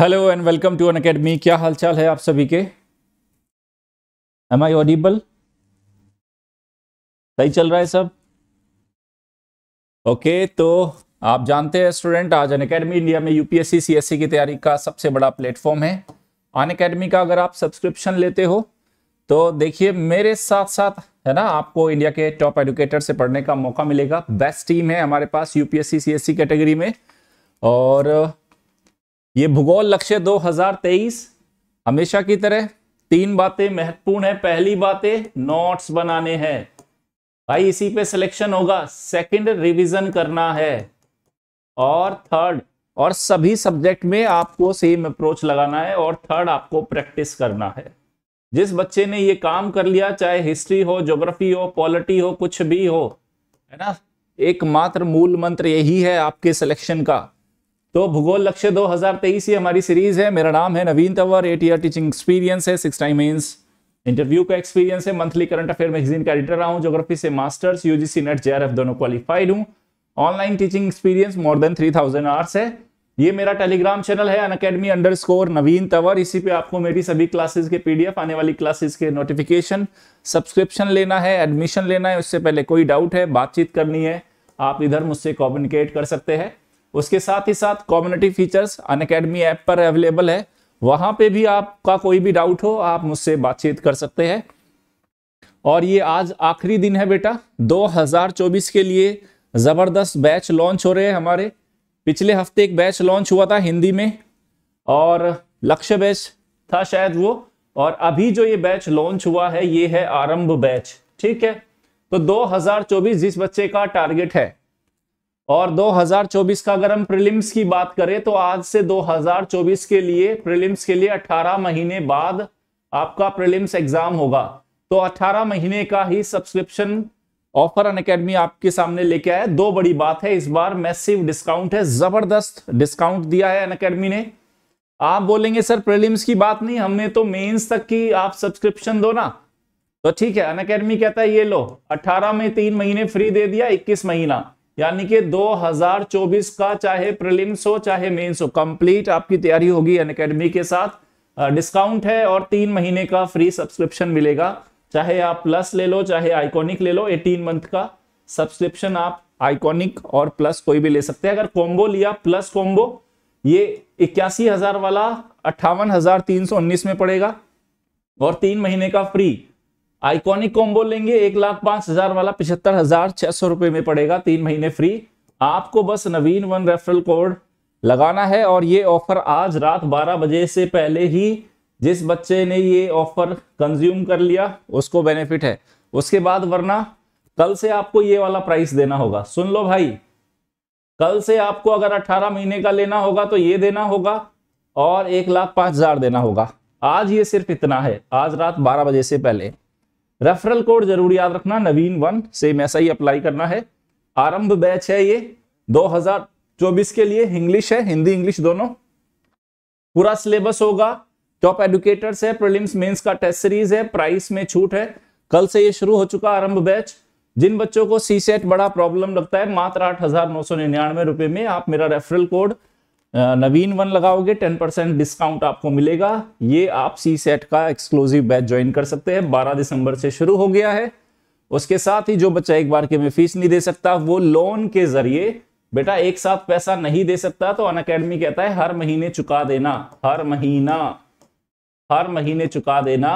Hello and welcome to Unacademy क्या हालचाल है आप सभी के एम आई ऑडिबल सही चल रहा है सब ओके okay, तो आप जानते हैं स्टूडेंट आज अन अकेडमी इंडिया में यूपीएससी सीएससी की तैयारी का सबसे बड़ा प्लेटफॉर्म है अन अकेडमी का अगर आप सब्सक्रिप्शन लेते हो तो देखिए मेरे साथ साथ है ना आपको इंडिया के टॉप एडुकेटर से पढ़ने का मौका मिलेगा बेस्ट टीम है हमारे पास यूपीएससी सी कैटेगरी में और ये भूगोल लक्ष्य 2023 हमेशा की तरह तीन बातें महत्वपूर्ण है पहली बातें नोट्स बनाने हैं भाई इसी पे सिलेक्शन होगा सेकंड रिवीजन करना है और थर्ड और सभी सब्जेक्ट में आपको सेम अप्रोच लगाना है और थर्ड आपको प्रैक्टिस करना है जिस बच्चे ने ये काम कर लिया चाहे हिस्ट्री हो ज्योग्राफी हो पॉलिटी हो कुछ भी हो है ना एकमात्र मूल मंत्र यही है आपके सिलेक्शन का तो भूगोल लक्ष्य 2023 ही हमारी सीरीज है मेरा नाम है Naveen Tanwar eight year teaching experience है सिक्स टाइम मेन्स इंटरव्यू का एक्सपीरियंस है मंथली करंट अफेयर मैगजीन का एडिटर रहा हूँ जोग्राफी से मास्टर्स यूजीसी नेट जेआरएफ दोनों क्वालिफाइड हूँ online teaching experience more than three thousand hours है ये मेरा टेलीग्राम चैनल है Unacademy underscore Naveen Tanwar इसी पे आपको मेरी सभी क्लासेस के पीडीएफ आने वाली क्लासेस के नोटिफिकेशन सब्सक्रिप्शन लेना है एडमिशन लेना है उससे पहले कोई डाउट है बातचीत करनी है आप इधर मुझसे कम्युनिकेट कर सकते हैं उसके साथ ही साथ community features Unacademy app पर अवेलेबल है वहां पे भी आपका कोई भी डाउट हो आप मुझसे बातचीत कर सकते हैं और ये आज आखिरी दिन है बेटा 2024 के लिए ज़बरदस्त बैच लॉन्च हो रहे हैं हमारे पिछले हफ्ते एक बैच लॉन्च हुआ था हिंदी में और लक्ष्य बैच था शायद वो और अभी जो ये बैच लॉन्च हुआ है ये है आरंभ बैच ठीक है तो 2024 जिस बच्चे का टारगेट है और 2024 का अगर हम प्रीलिम्स की बात करें तो आज से 2024 के लिए प्रीलिम्स के लिए 18 महीने बाद आपका प्रीलिम्स एग्जाम होगा तो 18 महीने का ही सब्सक्रिप्शन ऑफर अन अकेडमी आपके सामने लेके आया दो बड़ी बात है इस बार मैसिव डिस्काउंट है जबरदस्त डिस्काउंट दिया है अन अकेडमी ने आप बोलेंगे सर प्रिलिम्स की बात नहीं हमने तो मेन्स तक की आप सब्सक्रिप्शन दो ना तो ठीक है अन अकेडमी कहता है ये लो 18 में तीन महीने फ्री दे दिया 21 महीना यानी कि 2024 का चाहे प्रिलिम्स हो चाहे मेंस हो कंप्लीट आपकी तैयारी होगी अन अकेडमी के साथ डिस्काउंट है और तीन महीने का फ्री सब्सक्रिप्शन मिलेगा चाहे आप प्लस ले लो चाहे आइकॉनिक ले लो 18 मंथ का सब्सक्रिप्शन आप आइकॉनिक और प्लस कोई भी ले सकते हैं अगर कॉम्बो लिया प्लस कॉम्बो ये इक्यासी हजार वाला अट्ठावन हजार तीन सौ उन्नीस में पड़ेगा और तीन महीने का फ्री आइकॉनिक कॉम्बो लेंगे एक लाख पांच हजार वाला पिछहत्तर हजार छह सौ रुपए में पड़ेगा तीन महीने फ्री आपको बस नवीन वन रेफरल कोड लगाना है और ये ऑफर आज रात 12 बजे से पहले ही जिस बच्चे ने ये ऑफर कंज्यूम कर लिया उसको बेनिफिट है उसके बाद वरना कल से आपको ये वाला प्राइस देना होगा सुन लो भाई कल से आपको अगर 18 महीने का लेना होगा तो ये देना होगा और एक लाख पांच हजार देना होगा आज ये सिर्फ इतना है आज रात 12 बजे से पहले रेफरल कोड जरूर याद रखना नवीन वन सेम ऐसा ही अप्लाई करना है आरंभ बैच है ये 2024 के लिए इंग्लिश है हिंदी इंग्लिश दोनों पूरा सिलेबस होगा टॉप एडुकेटर्स है प्रीलिम्स मेंस का टेस्ट सीरीज है प्राइस में छूट है कल से ये शुरू हो चुका आरंभ बैच जिन बच्चों को सी सेट बड़ा प्रॉब्लम लगता है मात्र आठ हजार नौ सौ निन्यानवे रुपए में आप मेरा रेफरल कोड नवीन वन लगाओगे टेन परसेंट डिस्काउंट आपको मिलेगा ये आप सी सेट का एक्सक्लूसिव बैच ज्वाइन कर सकते हैं बारह दिसंबर से शुरू हो गया है उसके साथ ही जो बच्चा एक बार के में फीस नहीं दे सकता वो लोन के जरिए बेटा एक साथ पैसा नहीं दे सकता तो अन अकेडमी कहता है हर महीने चुका देना हर महीना हर महीने चुका देना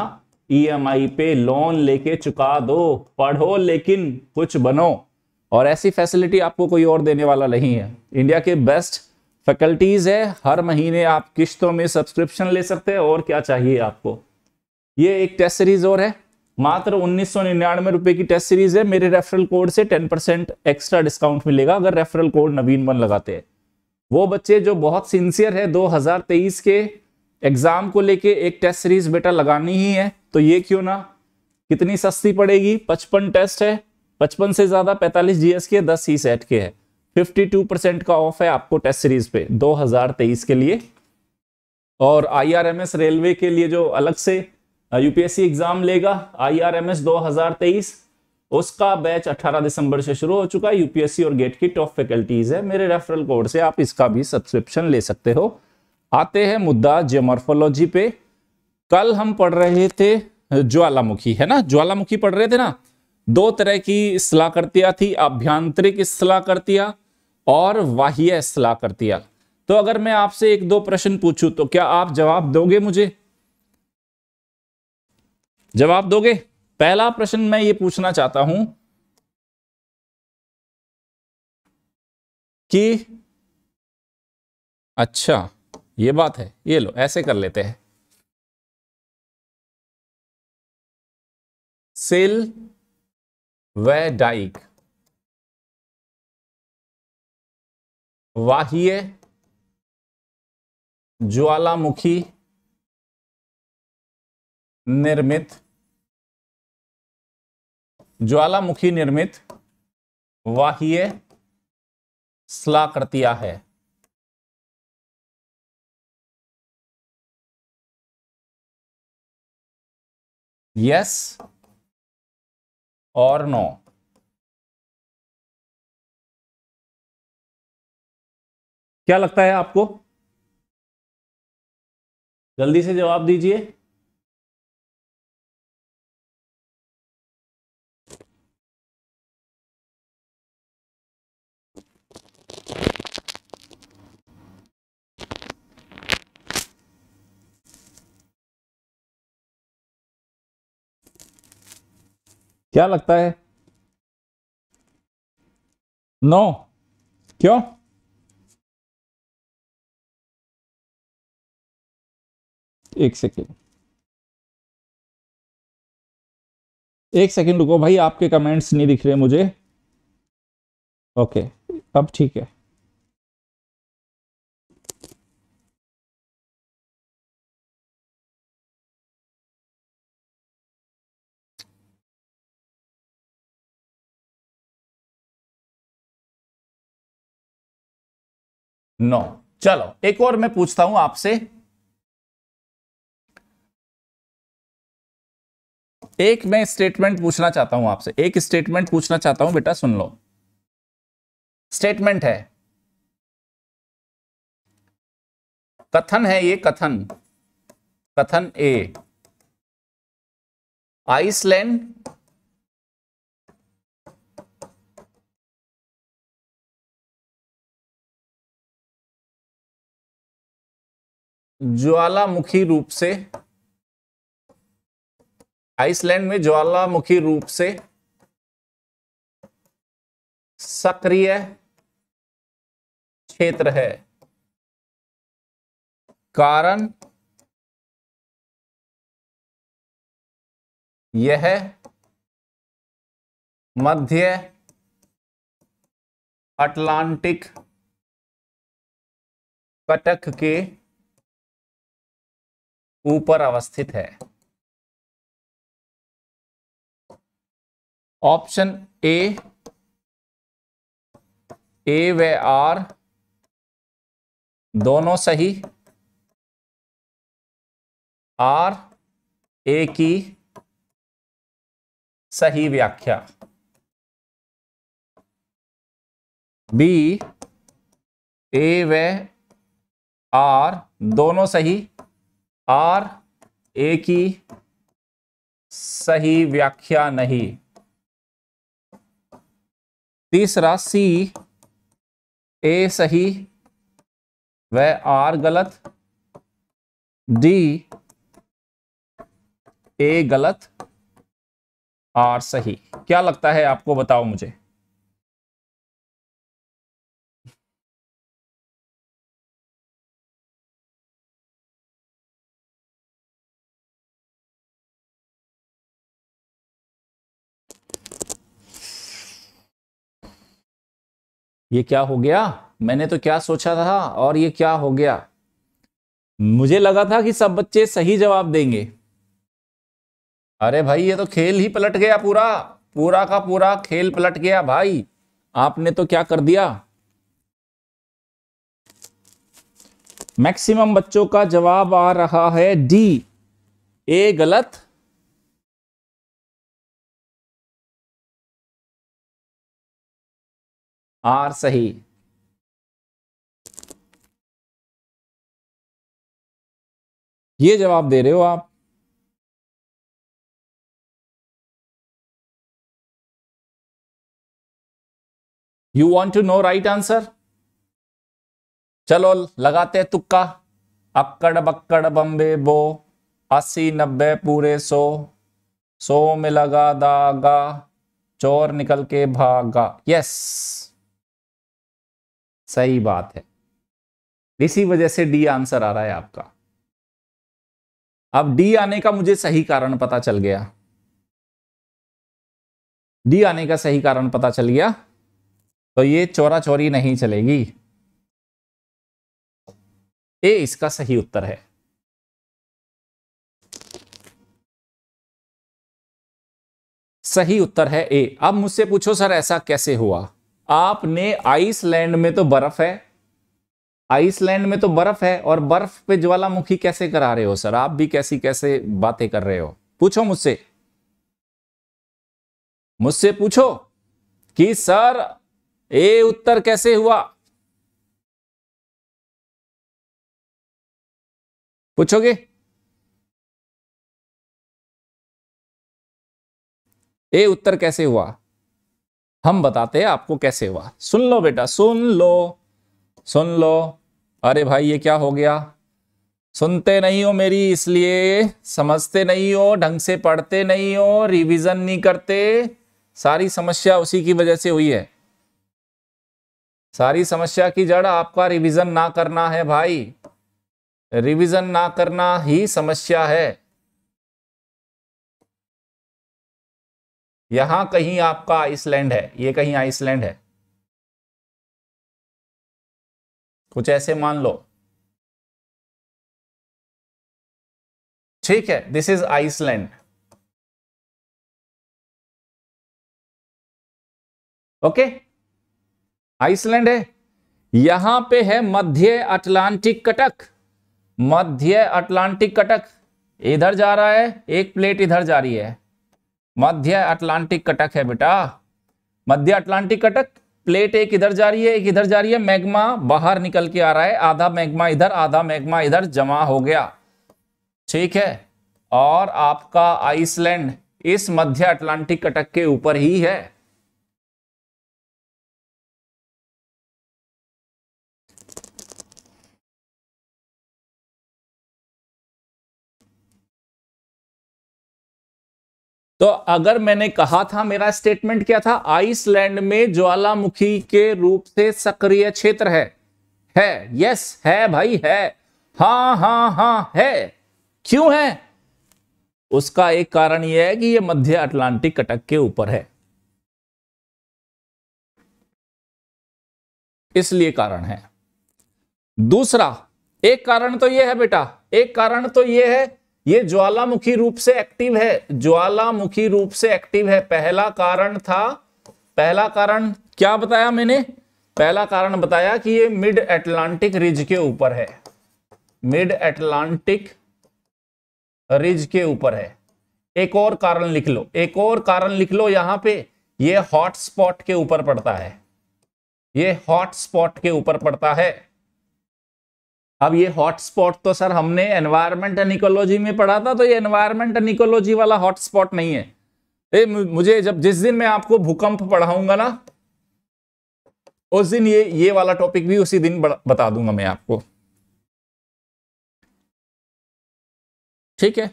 ई e पे लोन लेके चुका दो पढ़ो लेकिन कुछ बनो और ऐसी फैसिलिटी आपको कोई और देने वाला नहीं है इंडिया के बेस्ट फैकल्टीज है हर महीने आप किश्तों में सब्सक्रिप्शन ले सकते हैं और क्या चाहिए आपको ये एक टेस्ट सीरीज और है मात्र उन्नीस सौ निन्यानवे रुपए की टेस्ट सीरीज है मेरे रेफरल कोड से टेन परसेंट एक्स्ट्रा डिस्काउंट मिलेगा अगर रेफरल कोड नवीन वन लगाते हैं वो बच्चे जो बहुत सिंसियर है 2023 के एग्जाम को लेके एक टेस्ट सीरीज बेटा लगानी ही है तो ये क्यों ना कितनी सस्ती पड़ेगी पचपन टेस्ट है पचपन से ज्यादा पैंतालीस जीएस के दस ही सेट के है 52 परसेंट का ऑफ है आपको टेस्ट सीरीज पे 2023 के लिए और आईआरएमएस रेलवे के लिए जो अलग से यूपीएससी एग्जाम लेगा आईआरएमएस 2023 उसका बैच 18 दिसंबर से शुरू हो चुका है यूपीएससी और गेट की टॉप फैकल्टीज है मेरे रेफरल कोड से आप इसका भी सब्सक्रिप्शन ले सकते हो आते हैं मुद्दा जियोमॉर्फोलॉजी पे कल हम पढ़ रहे थे ज्वालामुखी है ना ज्वालामुखी पढ़ रहे थे ना दो तरह की सलाहकर्तिया थी आभ्यांतरिक सलाहकर्तिया और वाह्य असलाह कर दिया तो अगर मैं आपसे एक दो प्रश्न पूछूं तो क्या आप जवाब दोगे मुझे जवाब दोगे पहला प्रश्न मैं ये पूछना चाहता हूं कि अच्छा ये बात है ये लो ऐसे कर लेते हैं सेल वे डाइक वाह्य ज्वालामुखी निर्मित ज्वालामुखी निर्मित वाह्य स्लाकृतिया है यस और नो क्या लगता है आपको जल्दी से जवाब दीजिए क्या लगता है नो no. क्यों एक सेकेंड एक सेकेंड रुको भाई आपके कमेंट्स नहीं दिख रहे मुझे ओके अब ठीक है नो no. चलो एक और मैं पूछता हूं आपसे एक मैं स्टेटमेंट पूछना चाहता हूं आपसे एक स्टेटमेंट पूछना चाहता हूं बेटा सुन लो स्टेटमेंट है कथन है ये कथन कथन ए आइसलैंड ज्वालामुखी रूप से आइसलैंड में ज्वालामुखी रूप से सक्रिय क्षेत्र है कारण यह मध्य अटलांटिक कटक के ऊपर अवस्थित है ऑप्शन ए ए व आर दोनों सही आर ए की सही व्याख्या बी ए व आर दोनों सही आर ए की सही व्याख्या नहीं तीसरा सी ए सही व आर गलत डी ए गलत आर सही क्या लगता है आपको बताओ मुझे ये क्या हो गया मैंने तो क्या सोचा था और ये क्या हो गया मुझे लगा था कि सब बच्चे सही जवाब देंगे अरे भाई ये तो खेल ही पलट गया पूरा पूरा का पूरा खेल पलट गया भाई आपने तो क्या कर दिया मैक्सिमम बच्चों का जवाब आ रहा है डी ए गलत आर सही ये जवाब दे रहे हो आप you want to know right answer चलो लगाते हैं तुक्का अक्कड़ बक्कड़ बम्बे बो अस्सी नब्बे पूरे सो सो में लगा दागा चोर निकल के भागा यस yes. सही बात है इसी वजह से डी आंसर आ रहा है आपका अब डी आने का मुझे सही कारण पता चल गया डी आने का सही कारण पता चल गया तो ये चोरा चोरी नहीं चलेगी ए इसका सही उत्तर है सही उत्तर है ए अब मुझसे पूछो सर ऐसा कैसे हुआ आपने आइसलैंड में तो बर्फ है आइसलैंड में तो बर्फ है और बर्फ पे ज्वालामुखी कैसे करा रहे हो सर आप भी कैसी कैसे बातें कर रहे हो पूछो मुझसे मुझसे पूछो कि सर ए उत्तर कैसे हुआ पूछोगे ए उत्तर कैसे हुआ हम बताते हैं आपको कैसे हुआ सुन लो बेटा सुन लो सुन लो अरे भाई ये क्या हो गया सुनते नहीं हो मेरी इसलिए समझते नहीं हो ढंग से पढ़ते नहीं हो रिवीजन नहीं करते सारी समस्या उसी की वजह से हुई है सारी समस्या की जड़ आपका रिवीजन ना करना है भाई रिवीजन ना करना ही समस्या है यहां कहीं आपका आइसलैंड है ये कहीं आइसलैंड है कुछ ऐसे मान लो ठीक है this is Iceland okay Iceland है यहां पे है मध्य अटलांटिक कटक मध्य अटलांटिक कटक इधर जा रहा है एक प्लेट इधर जा रही है मध्य अटलांटिक कटक है बेटा मध्य अटलांटिक कटक प्लेट एक इधर जा रही है एक इधर जा रही है मैग्मा बाहर निकल के आ रहा है आधा मैग्मा इधर आधा मैग्मा इधर जमा हो गया ठीक है और आपका आइसलैंड इस मध्य अटलांटिक कटक के ऊपर ही है तो अगर मैंने कहा था मेरा स्टेटमेंट क्या था आइसलैंड में ज्वालामुखी के रूप से सक्रिय क्षेत्र है है यस है भाई है हा हा हा है क्यों है उसका एक कारण यह है कि यह मध्य अटलांटिक कटक के ऊपर है इसलिए कारण है दूसरा एक कारण तो यह है बेटा एक कारण तो यह है ये ज्वालामुखी रूप से एक्टिव है ज्वालामुखी रूप से एक्टिव है पहला कारण था पहला कारण क्या बताया मैंने पहला कारण बताया कि ये मिड एटलांटिक रिज के ऊपर है मिड एटलांटिक रिज के ऊपर है एक और कारण लिख लो एक और कारण लिख लो यहां पे ये हॉट स्पॉट के ऊपर पड़ता है ये हॉट स्पॉट के ऊपर पड़ता है अब ये हॉटस्पॉट तो सर हमने एनवायरमेंट एंड इकोलॉजी में पढ़ा था तो ये एनवायरमेंट एंड इकोलॉजी वाला हॉटस्पॉट नहीं है ए, मुझे जब जिस दिन मैं आपको भूकंप पढ़ाऊंगा ना उस दिन ये ये वाला टॉपिक भी उसी दिन बता दूंगा मैं आपको ठीक है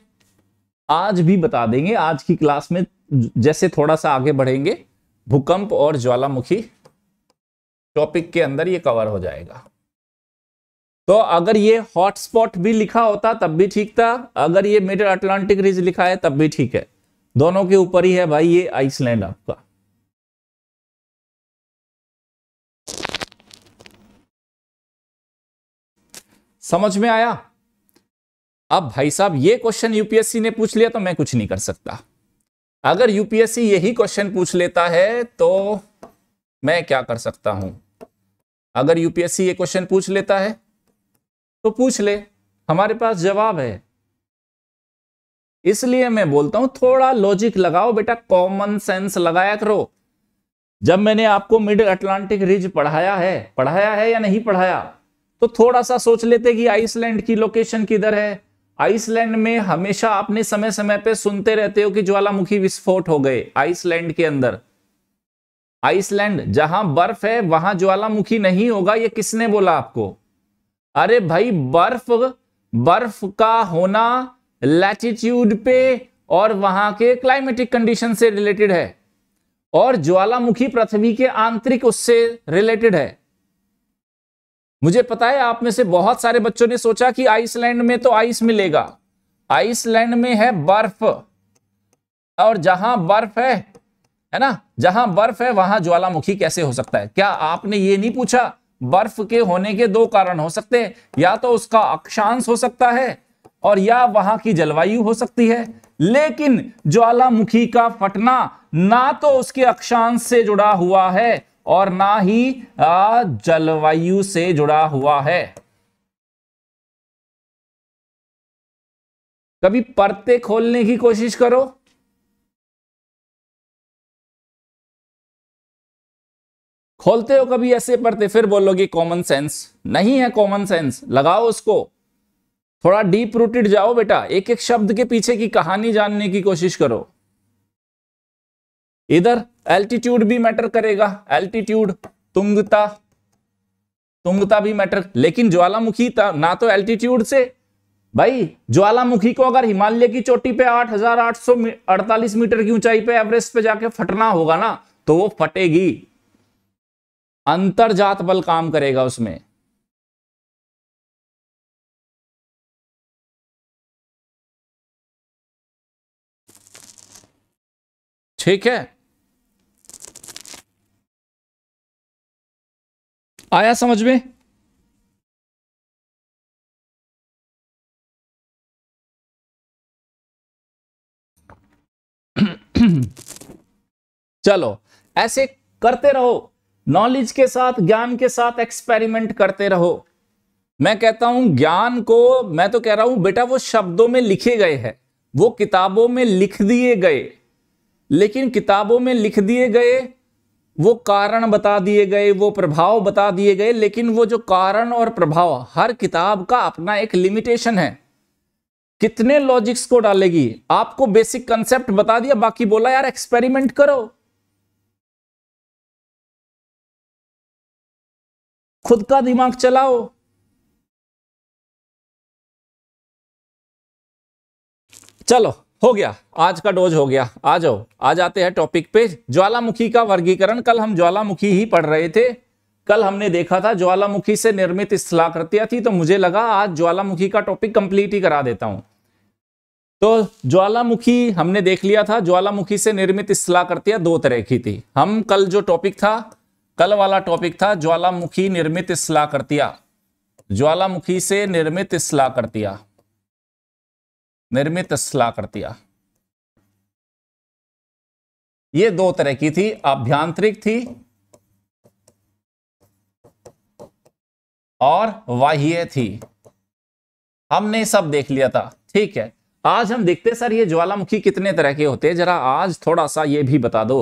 आज भी बता देंगे आज की क्लास में जैसे थोड़ा सा आगे बढ़ेंगे भूकंप और ज्वालामुखी टॉपिक के अंदर ये कवर हो जाएगा तो अगर ये हॉटस्पॉट भी लिखा होता तब भी ठीक था अगर ये मिडल अटलांटिक रिज लिखा है तब भी ठीक है दोनों के ऊपर ही है भाई ये आइसलैंड आपका समझ में आया अब भाई साहब ये क्वेश्चन यूपीएससी ने पूछ लिया तो मैं कुछ नहीं कर सकता अगर यूपीएससी यही क्वेश्चन पूछ लेता है तो मैं क्या कर सकता हूं अगर यूपीएससी ये क्वेश्चन पूछ लेता है तो पूछ ले हमारे पास जवाब है इसलिए मैं बोलता हूं थोड़ा लॉजिक लगाओ बेटा कॉमन सेंस लगाया करो जब मैंने आपको मिड अटलांटिक रिज पढ़ाया है पढ़ाया है या नहीं पढ़ाया तो थोड़ा सा सोच लेते कि आइसलैंड की लोकेशन किधर है आइसलैंड में हमेशा आपने समय समय पे सुनते रहते हो कि ज्वालामुखी विस्फोट हो गए आइसलैंड के अंदर आइसलैंड जहां बर्फ है वहां ज्वालामुखी नहीं होगा ये किसने बोला आपको अरे भाई बर्फ बर्फ का होना लैटिट्यूड पे और वहां के क्लाइमेटिक कंडीशन से रिलेटेड है और ज्वालामुखी पृथ्वी के आंतरिक उससे रिलेटेड है मुझे पता है आप में से बहुत सारे बच्चों ने सोचा कि आइसलैंड में तो आइस मिलेगा आइसलैंड में है बर्फ और जहां बर्फ है है ना जहां बर्फ है वहां ज्वालामुखी कैसे हो सकता है क्या आपने ये नहीं पूछा बर्फ के होने के दो कारण हो सकते हैं या तो उसका अक्षांश हो सकता है और या वहां की जलवायु हो सकती है लेकिन ज्वालामुखी का फटना ना तो उसके अक्षांश से जुड़ा हुआ है और ना ही जलवायु से जुड़ा हुआ है कभी परते खोलने की कोशिश करो खोलते हो कभी ऐसे पढ़ते फिर बोलोगे कॉमन सेंस नहीं है कॉमन सेंस लगाओ उसको थोड़ा डीप रूटेड जाओ बेटा एक एक शब्द के पीछे की कहानी जानने की कोशिश करो इधर एल्टीट्यूड भी मैटर करेगा एल्टीट्यूड तुंगता तुंगता भी मैटर लेकिन ज्वालामुखी था ना तो एल्टीट्यूड से भाई ज्वालामुखी को अगर हिमालय की चोटी पे 8,848 मीटर की ऊंचाई पे एवरेस्ट पे जाके फटना होगा ना तो वो फटेगी जात बल काम करेगा उसमें ठीक है आया समझ में चलो ऐसे करते रहो नॉलेज के साथ ज्ञान के साथ एक्सपेरिमेंट करते रहो मैं कहता हूं ज्ञान को मैं तो कह रहा हूं बेटा वो शब्दों में लिखे गए हैं वो किताबों में लिख दिए गए लेकिन किताबों में लिख दिए गए वो कारण बता दिए गए वो प्रभाव बता दिए गए लेकिन वो जो कारण और प्रभाव हर किताब का अपना एक लिमिटेशन है कितने लॉजिक्स को डालेगी आपको बेसिक कंसेप्ट बता दिया बाकी बोला यार एक्सपेरिमेंट करो खुद का दिमाग चलाओ चलो हो गया आज का डोज हो गया आ जाओ आ जाते हैं टॉपिक पे ज्वालामुखी का वर्गीकरण कल हम ज्वालामुखी ही पढ़ रहे थे कल हमने देखा था ज्वालामुखी से निर्मित स्थलाकृतियां थी तो मुझे लगा आज ज्वालामुखी का टॉपिक कंप्लीट ही करा देता हूं तो ज्वालामुखी हमने देख लिया था ज्वालामुखी से निर्मित स्थलाकृतियां दो तरह की थी हम कल जो टॉपिक था कल वाला टॉपिक था ज्वालामुखी निर्मित इसला ज्वालामुखी से निर्मित इसला निर्मित इसला ये दो तरह की थी आभ्यांतरिक थी और बाह्य थी हमने सब देख लिया था ठीक है आज हम देखते सर ये ज्वालामुखी कितने तरह के होते हैं जरा आज थोड़ा सा ये भी बता दो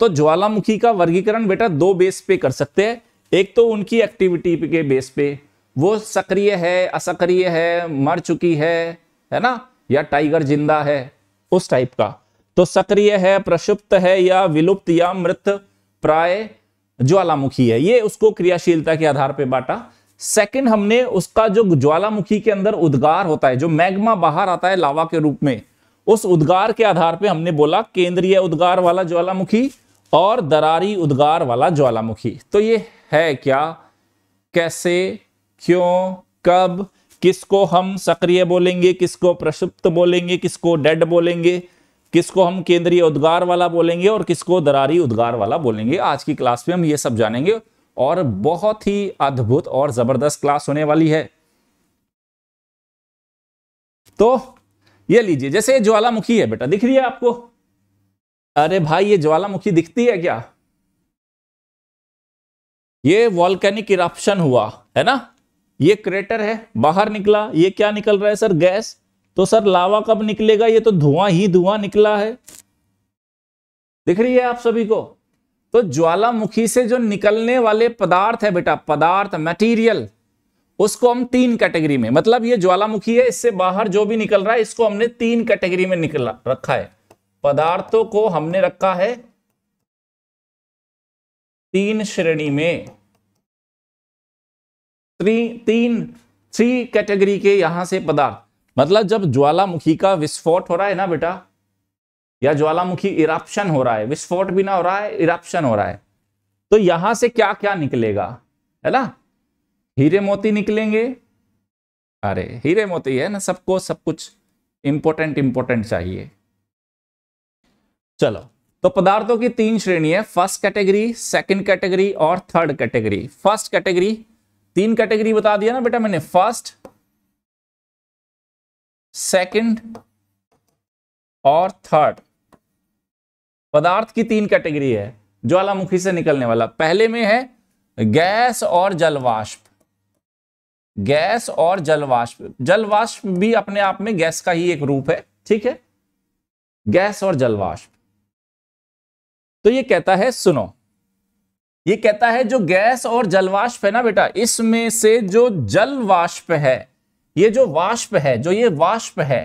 तो ज्वालामुखी का वर्गीकरण बेटा दो बेस पे कर सकते हैं एक तो उनकी एक्टिविटी के बेस पे वो सक्रिय है असक्रिय है मर चुकी है है ना या टाइगर जिंदा है उस टाइप का तो सक्रिय है प्रक्षुप्त है या विलुप्त या मृत प्राय ज्वालामुखी है ये उसको क्रियाशीलता के आधार पे बांटा सेकंड हमने उसका जो ज्वालामुखी के अंदर उद्गार होता है जो मैग्मा बाहर आता है लावा के रूप में उस उद्गार के आधार पे हमने बोला केंद्रीय उद्गार वाला ज्वालामुखी और दरारी उद्गार वाला ज्वालामुखी तो ये है क्या कैसे क्यों कब किसको हम सक्रिय बोलेंगे किसको प्रसुप्त बोलेंगे किसको डेड बोलेंगे किसको हम केंद्रीय उद्गार वाला बोलेंगे और किसको दरारी उद्गार वाला बोलेंगे आज की क्लास में हम ये सब जानेंगे और बहुत ही अद्भुत और जबरदस्त क्लास होने वाली है तो ये लीजिए जैसे ज्वालामुखी है बेटा दिख रही है आपको अरे भाई ये ज्वालामुखी दिखती है क्या ये वॉल्केनिक इरप्शन हुआ है ना ये क्रेटर है बाहर निकला ये क्या निकल रहा है सर गैस तो सर लावा कब निकलेगा ये तो धुआं ही धुआं निकला है दिख रही है आप सभी को तो ज्वालामुखी से जो निकलने वाले पदार्थ है बेटा पदार्थ मटेरियल उसको हम तीन कैटेगरी में मतलब ये ज्वालामुखी है इससे बाहर जो भी निकल रहा है इसको हमने तीन कैटेगरी में निकला रखा है पदार्थों को हमने रखा है तीन श्रेणी में त्री, तीन थ्री कैटेगरी के यहां से पदार्थ मतलब जब ज्वालामुखी का विस्फोट हो रहा है ना बेटा या ज्वालामुखी इराप्शन हो रहा है विस्फोट भी ना हो रहा है इराप्शन हो रहा है तो यहां से क्या क्या निकलेगा है ना हीरे मोती निकलेंगे अरे हीरे मोती है ना सबको सब कुछ इंपॉर्टेंट इंपॉर्टेंट चाहिए चलो तो पदार्थों की तीन श्रेणी है फर्स्ट कैटेगरी सेकंड कैटेगरी और थर्ड कैटेगरी फर्स्ट कैटेगरी तीन कैटेगरी बता दिया ना बेटा मैंने फर्स्ट सेकंड और थर्ड पदार्थ की तीन कैटेगरी है ज्वालामुखी से निकलने वाला पहले में है गैस और जलवाष्प गैस और जलवाष्प जलवाष्प भी अपने आप में गैस का ही एक रूप है ठीक है गैस और जलवाष्प तो ये कहता है सुनो ये कहता है जो गैस और जलवाष्प है ना बेटा इसमें से जो जलवाष्प है ये जो वाष्प है जो ये वाष्प है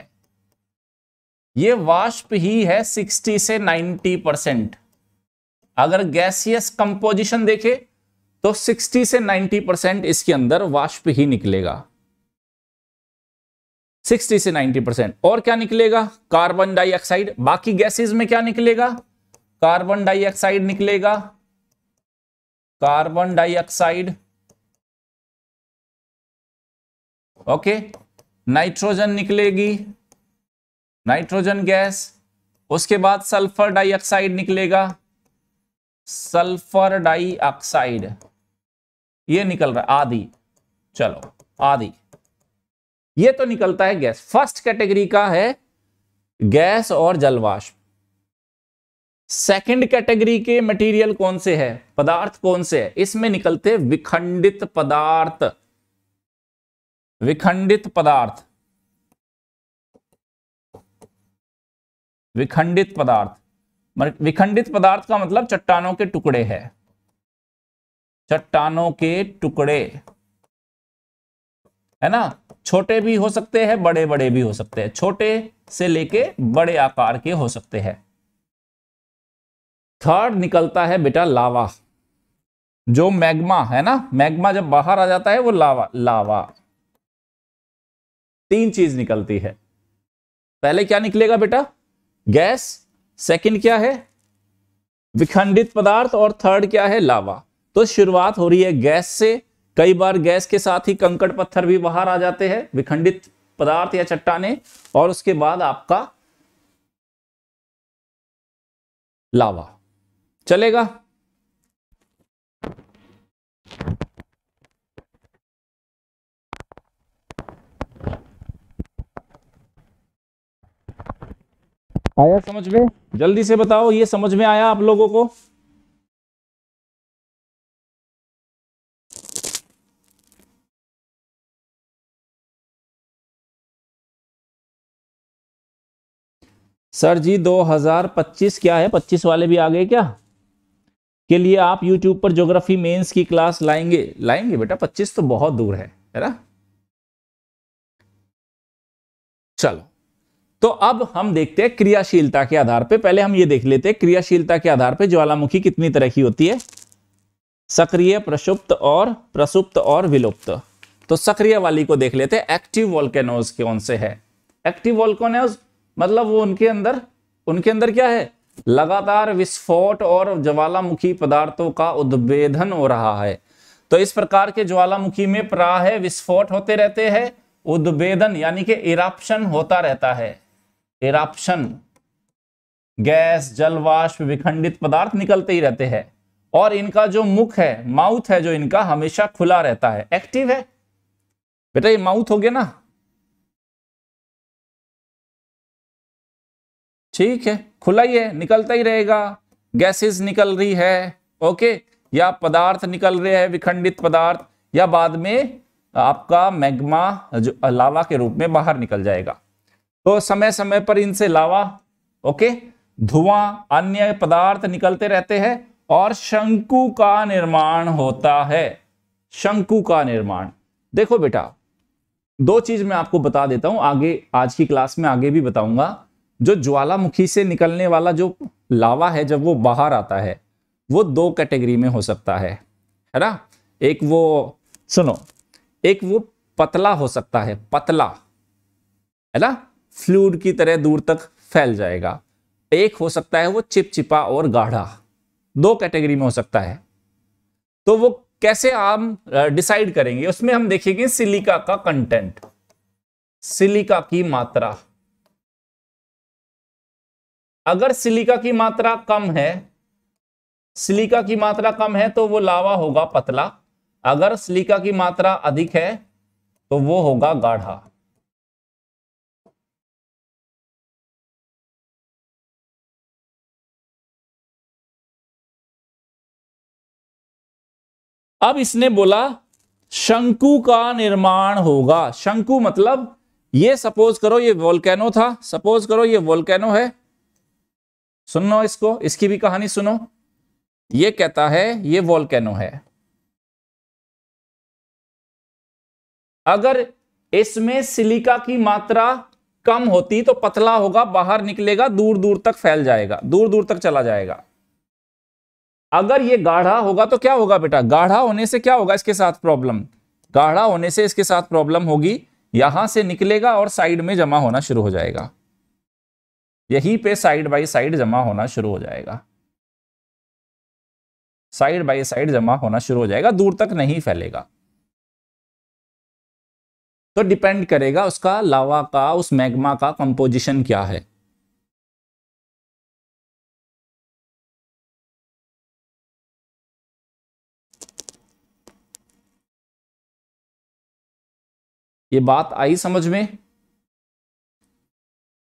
ये वाष्प ही है 60 से 90 परसेंट अगर गैसियस कंपोजिशन देखे तो 60 से 90 परसेंट इसके अंदर वाष्प ही निकलेगा 60 से 90 परसेंट और क्या निकलेगा कार्बन डाइऑक्साइड बाकी गैसेस में क्या निकलेगा कार्बन डाइऑक्साइड निकलेगा कार्बन डाइऑक्साइड ओके नाइट्रोजन निकलेगी नाइट्रोजन गैस उसके बाद सल्फर डाइऑक्साइड निकलेगा सल्फर डाइऑक्साइड ये निकल रहा है आदि चलो आदि ये तो निकलता है गैस फर्स्ट कैटेगरी का है गैस और जलवाष्प सेकंड कैटेगरी के मटेरियल कौन से है पदार्थ कौन से है इसमें निकलते विखंडित पदार्थ विखंडित पदार्थ विखंडित पदार्थ विखंडित पदार्थ का मतलब चट्टानों के टुकड़े है चट्टानों के टुकड़े है ना छोटे भी हो सकते हैं बड़े बड़े भी हो सकते हैं छोटे से लेके बड़े आकार के हो सकते हैं थर्ड निकलता है बेटा लावा जो मैग्मा है ना मैग्मा जब बाहर आ जाता है वो लावा लावा तीन चीज निकलती है पहले क्या निकलेगा बेटा गैस सेकंड क्या है विखंडित पदार्थ और थर्ड क्या है लावा तो शुरुआत हो रही है गैस से कई बार गैस के साथ ही कंकड़ पत्थर भी बाहर आ जाते हैं विखंडित पदार्थ या चट्टाने और उसके बाद आपका लावा चलेगा आया समझ में जल्दी से बताओ ये समझ में आया आप लोगों को सर जी 2025 क्या है 25 वाले भी आ गए क्या के लिए आप YouTube पर ज्योग्राफी मेंस की क्लास लाएंगे लाएंगे बेटा 25 तो बहुत दूर है है ना चलो तो अब हम देखते हैं क्रियाशीलता के आधार पे पहले हम ये देख लेते हैं क्रियाशीलता के आधार पे ज्वालामुखी कितनी तरह की होती है सक्रिय प्रसुप्त और प्रसुप्त और विलुप्त तो सक्रिय वाली को देख लेते हैं एक्टिव वॉल्केनोज कौन से है एक्टिव वॉल्कोनोज मतलब वो उनके अंदर उनके अंदर क्या है लगातार विस्फोट और ज्वालामुखी पदार्थों का उद्भेदन हो रहा है तो इस प्रकार के ज्वालामुखी में प्राय विस्फोट होते रहते हैं उद्भेदन यानी कि इराप्शन होता रहता है इराप्शन गैस जलवाष्प विखंडित पदार्थ निकलते ही रहते हैं और इनका जो मुख है माउथ है जो इनका हमेशा खुला रहता है एक्टिव है बेटा ये माउथ हो गया ना ठीक है खुला ही है निकलता ही रहेगा गैसेस निकल रही है ओके या पदार्थ निकल रहे हैं विखंडित पदार्थ या बाद में आपका मैग्मा जो लावा के रूप में बाहर निकल जाएगा तो समय समय पर इनसे लावा ओके धुआं अन्य पदार्थ निकलते रहते हैं और शंकु का निर्माण होता है शंकु का निर्माण देखो बेटा दो चीज मैं आपको बता देता हूं आगे आज की क्लास में आगे भी बताऊंगा जो ज्वालामुखी से निकलने वाला जो लावा है जब वो बाहर आता है वो दो कैटेगरी में हो सकता है है ना एक वो सुनो एक वो पतला हो सकता है पतला है ना फ्लूड की तरह दूर तक फैल जाएगा एक हो सकता है वो चिपचिपा और गाढ़ा दो कैटेगरी में हो सकता है तो वो कैसे हम डिसाइड करेंगे उसमें हम देखेंगे सिलिका का कंटेंट सिलिका की मात्रा अगर सिलिका की मात्रा कम है सिलिका की मात्रा कम है तो वो लावा होगा पतला अगर सिलिका की मात्रा अधिक है तो वो होगा गाढ़ा अब इसने बोला शंकु का निर्माण होगा शंकु मतलब ये सपोज करो ये वोल्केनो था सपोज करो ये वोल्केनो है सुनो इसको इसकी भी कहानी सुनो ये कहता है ये वॉलकैनो है अगर इसमें सिलिका की मात्रा कम होती तो पतला होगा बाहर निकलेगा दूर दूर तक फैल जाएगा दूर दूर तक चला जाएगा अगर ये गाढ़ा होगा तो क्या होगा बेटा गाढ़ा होने से क्या होगा इसके साथ प्रॉब्लम गाढ़ा होने से इसके साथ प्रॉब्लम होगी यहां से निकलेगा और साइड में जमा होना शुरू हो जाएगा यहीं पे साइड बाय साइड जमा होना शुरू हो जाएगा साइड बाय साइड जमा होना शुरू हो जाएगा दूर तक नहीं फैलेगा तो डिपेंड करेगा उसका लावा का उस मैग्मा का कंपोजिशन क्या है ये बात आई समझ में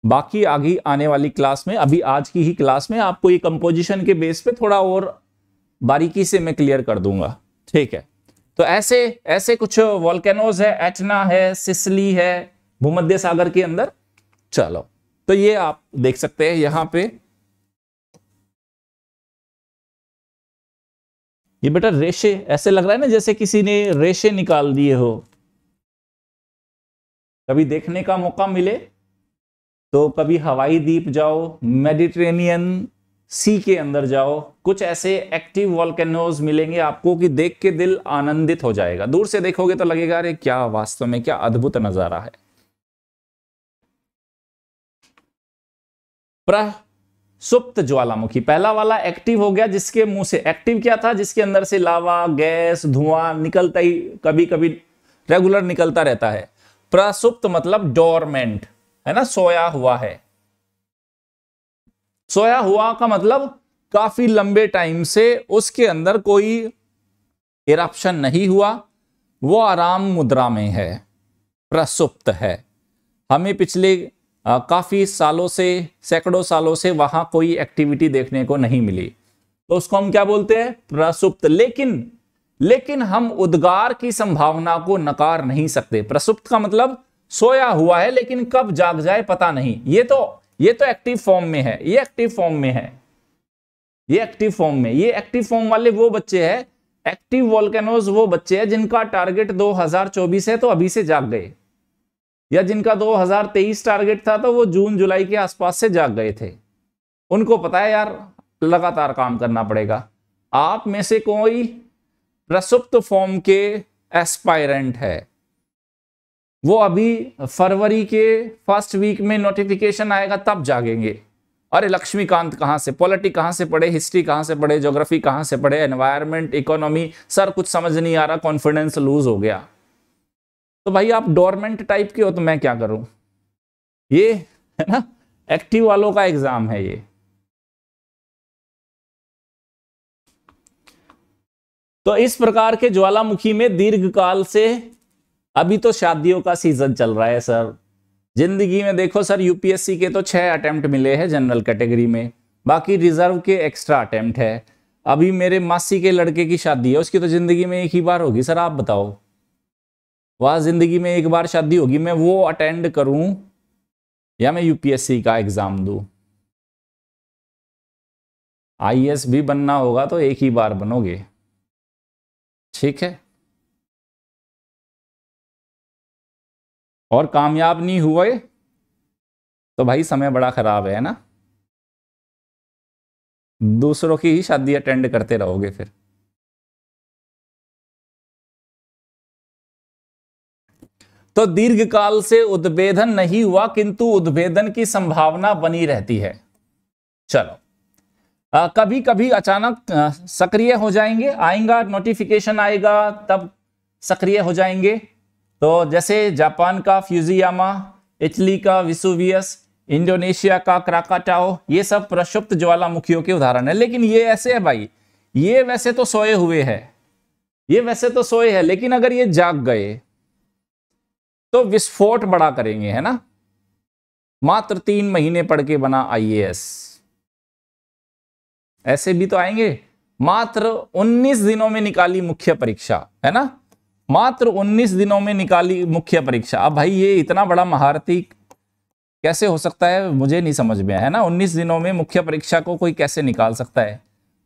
बाकी आगे आने वाली क्लास में अभी आज की ही क्लास में आपको ये कंपोजिशन के बेस पे थोड़ा और बारीकी से मैं क्लियर कर दूंगा ठीक है तो ऐसे ऐसे कुछ वॉल्केनोज है एटना है सिसली है भूमध्य सागर के अंदर चलो तो ये आप देख सकते हैं यहां पे ये बेटा रेशे ऐसे लग रहा है ना जैसे किसी ने रेशे निकाल दिए हो कभी देखने का मौका मिले तो कभी हवाई द्वीप जाओ मेडिटेरेनियन सी के अंदर जाओ कुछ ऐसे एक्टिव वॉल्केनोज मिलेंगे आपको कि देख के दिल आनंदित हो जाएगा दूर से देखोगे तो लगेगा अरे क्या वास्तव में क्या अद्भुत नजारा है प्रसुप्त सुप्त ज्वालामुखी पहला वाला एक्टिव हो गया जिसके मुंह से एक्टिव क्या था जिसके अंदर से लावा गैस धुआं निकलता ही कभी कभी रेगुलर निकलता रहता है प्रसुप्त मतलब डोरमेंट है ना सोया हुआ है सोया हुआ का मतलब काफी लंबे टाइम से उसके अंदर कोई इरप्शन नहीं हुआ वो आराम मुद्रा में है प्रसुप्त है हमें पिछले काफ़ी सालों से सैकड़ों सालों से वहां कोई एक्टिविटी देखने को नहीं मिली तो उसको हम क्या बोलते हैं प्रसुप्त लेकिन लेकिन हम उद्गार की संभावना को नकार नहीं सकते प्रसुप्त का मतलब सोया हुआ है लेकिन कब जाग जाए पता नहीं ये तो ये तो एक्टिव फॉर्म में है ये एक्टिव फॉर्म में है ये एक्टिव फॉर्म में ये एक्टिव फॉर्म वाले वो बच्चे हैं एक्टिव वॉल्केनोज वो बच्चे हैं जिनका टारगेट 2024 है तो अभी से जाग गए या जिनका 2023 टारगेट था तो वो जून जुलाई के आसपास से जाग गए थे उनको पता है यार लगातार काम करना पड़ेगा आप में से कोई प्रसुप्त फॉर्म के एस्पायरेंट है वो अभी फरवरी के फर्स्ट वीक में नोटिफिकेशन आएगा तब जागेंगे अरे लक्ष्मीकांत कहाँ से पॉलिटी कहाँ से पढ़े हिस्ट्री कहाँ से पढ़े ज्योग्राफी कहाँ से पढ़े एनवायरमेंट इकोनॉमी सर कुछ समझ नहीं आ रहा कॉन्फिडेंस लूज हो गया तो भाई आप डोरमेंट टाइप के हो तो मैं क्या करूं ये है ना एक्टिव वालों का एग्जाम है ये तो इस प्रकार के ज्वालामुखी में दीर्घकाल से अभी तो शादियों का सीजन चल रहा है सर जिंदगी में देखो सर यूपीएससी के तो छः अटैम्प्ट मिले हैं जनरल कैटेगरी में बाकी रिजर्व के एक्स्ट्रा अटैम्प्ट है अभी मेरे मासी के लड़के की शादी है उसकी तो ज़िंदगी में एक ही बार होगी सर आप बताओ वह ज़िंदगी में एक बार शादी होगी मैं वो अटेंड करूं या मैं यूपीएससी का एग्ज़ाम दूं आईएएस भी बनना होगा तो एक ही बार बनोगे ठीक है और कामयाब नहीं हुए तो भाई समय बड़ा ख़राब है ना दूसरों की ही शादी अटेंड करते रहोगे फिर तो दीर्घ काल से उद्भेदन नहीं हुआ किंतु उद्भेदन की संभावना बनी रहती है चलो आ, कभी कभी अचानक सक्रिय हो जाएंगे आएगा नोटिफिकेशन आएगा तब सक्रिय हो जाएंगे तो जैसे जापान का फ्यूजियामा इटली का विसुवियस इंडोनेशिया का क्राकाटाओ ये सब प्रक्षुप्त ज्वालामुखियों के उदाहरण है लेकिन ये ऐसे है भाई ये वैसे तो सोए हुए है ये वैसे तो सोए है लेकिन अगर ये जाग गए तो विस्फोट बड़ा करेंगे है ना मात्र तीन महीने पढ़ के बना आईएएस ऐसे भी तो आएंगे मात्र 19 दिनों में निकाली मुख्य परीक्षा है ना मात्र 19 दिनों में निकाली मुख्य परीक्षा अब भाई ये इतना बड़ा महारथी कैसे हो सकता है मुझे नहीं समझ में है ना 19 दिनों में मुख्य परीक्षा को कोई कैसे निकाल सकता है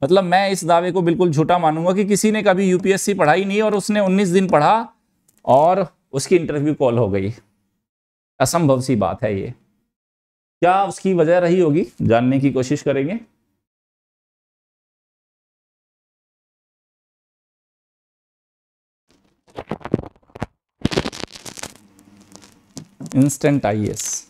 मतलब मैं इस दावे को बिल्कुल झूठा मानूंगा कि किसी ने कभी यूपीएससी पढ़ाई नहीं और उसने 19 दिन पढ़ा और उसकी इंटरव्यू कॉल हो गई असंभव सी बात है ये क्या उसकी वजह रही होगी जानने की कोशिश करेंगे instant is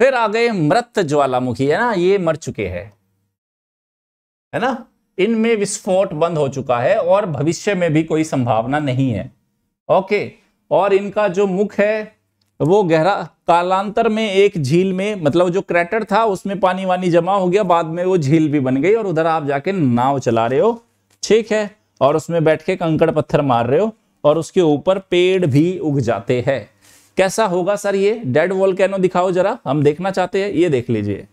फिर आ गए मृत ज्वालामुखी है ना ये मर चुके हैं है ना इनमें विस्फोट बंद हो चुका है और भविष्य में भी कोई संभावना नहीं है ओके और इनका जो मुख है वो गहरा कालांतर में एक झील में मतलब जो क्रेटर था उसमें पानी वानी जमा हो गया बाद में वो झील भी बन गई और उधर आप जाके नाव चला रहे हो ठीक है और उसमें बैठ के कंकड़ पत्थर मार रहे हो और उसके ऊपर पेड़ भी उग जाते हैं कैसा होगा सर ये डेड वॉलकैनो दिखाओ जरा हम देखना चाहते हैं ये देख लीजिए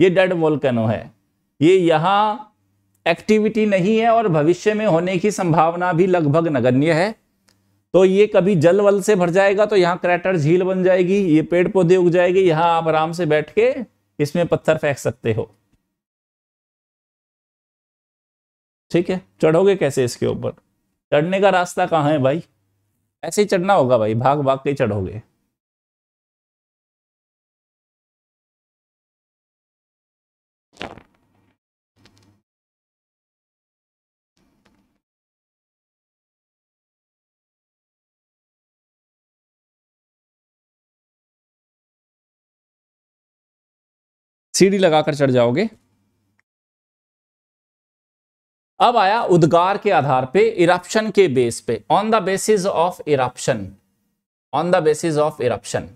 ये डेड वॉलकैनो है ये यहाँ एक्टिविटी नहीं है और भविष्य में होने की संभावना भी लगभग नगण्य है तो ये कभी जल वल से भर जाएगा तो यहाँ क्रैटर झील बन जाएगी ये पेड़ पौधे उग जाएगी यहाँ आप आराम से बैठ के इसमें पत्थर फेंक सकते हो ठीक है चढ़ोगे कैसे इसके ऊपर चढ़ने का रास्ता कहाँ है भाई ऐसे ही चढ़ना होगा भाई भाग भाग के चढ़ोगे सीढ़ी लगाकर चढ़ जाओगे अब आया उद्गार के आधार पे इरप्शन के बेस पे on the basis of eruption on the basis of eruption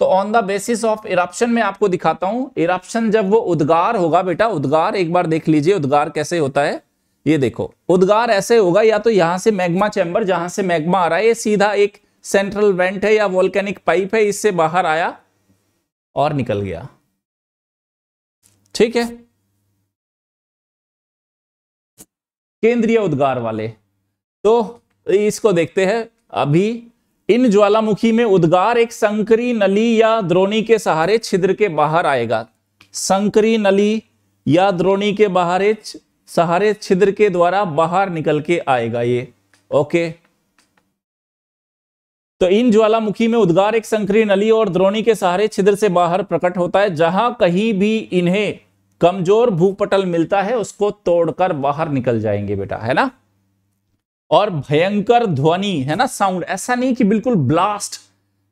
तो on the basis of eruption में आपको दिखाता हूं इरप्शन जब वो उद्गार होगा बेटा उद्गार एक बार देख लीजिए उद्गार कैसे होता है ये देखो उद्गार ऐसे होगा या तो यहां से मैग्मा चैम्बर जहां से मैग्मा आ रहा है ये सीधा एक सेंट्रल वेंट है या वोल्केनिक पाइप है इससे बाहर आया और निकल गया ठीक है केंद्रीय उद्गार वाले तो इसको देखते हैं अभी इन ज्वालामुखी में उद्गार एक संकरी नली या द्रोणी के सहारे छिद्र के बाहर आएगा संकरी नली या द्रोणी के बाहर सहारे छिद्र के द्वारा बाहर निकल के आएगा ये ओके तो इन ज्वालामुखी में उद्गार एक संक्रिय नली और द्रोणी के सहारे छिद्र से बाहर प्रकट होता है जहां कहीं भी इन्हें कमजोर भूपटल मिलता है उसको तोड़कर बाहर निकल जाएंगे बेटा है ना और भयंकर ध्वनि है ना साउंड ऐसा नहीं कि बिल्कुल ब्लास्ट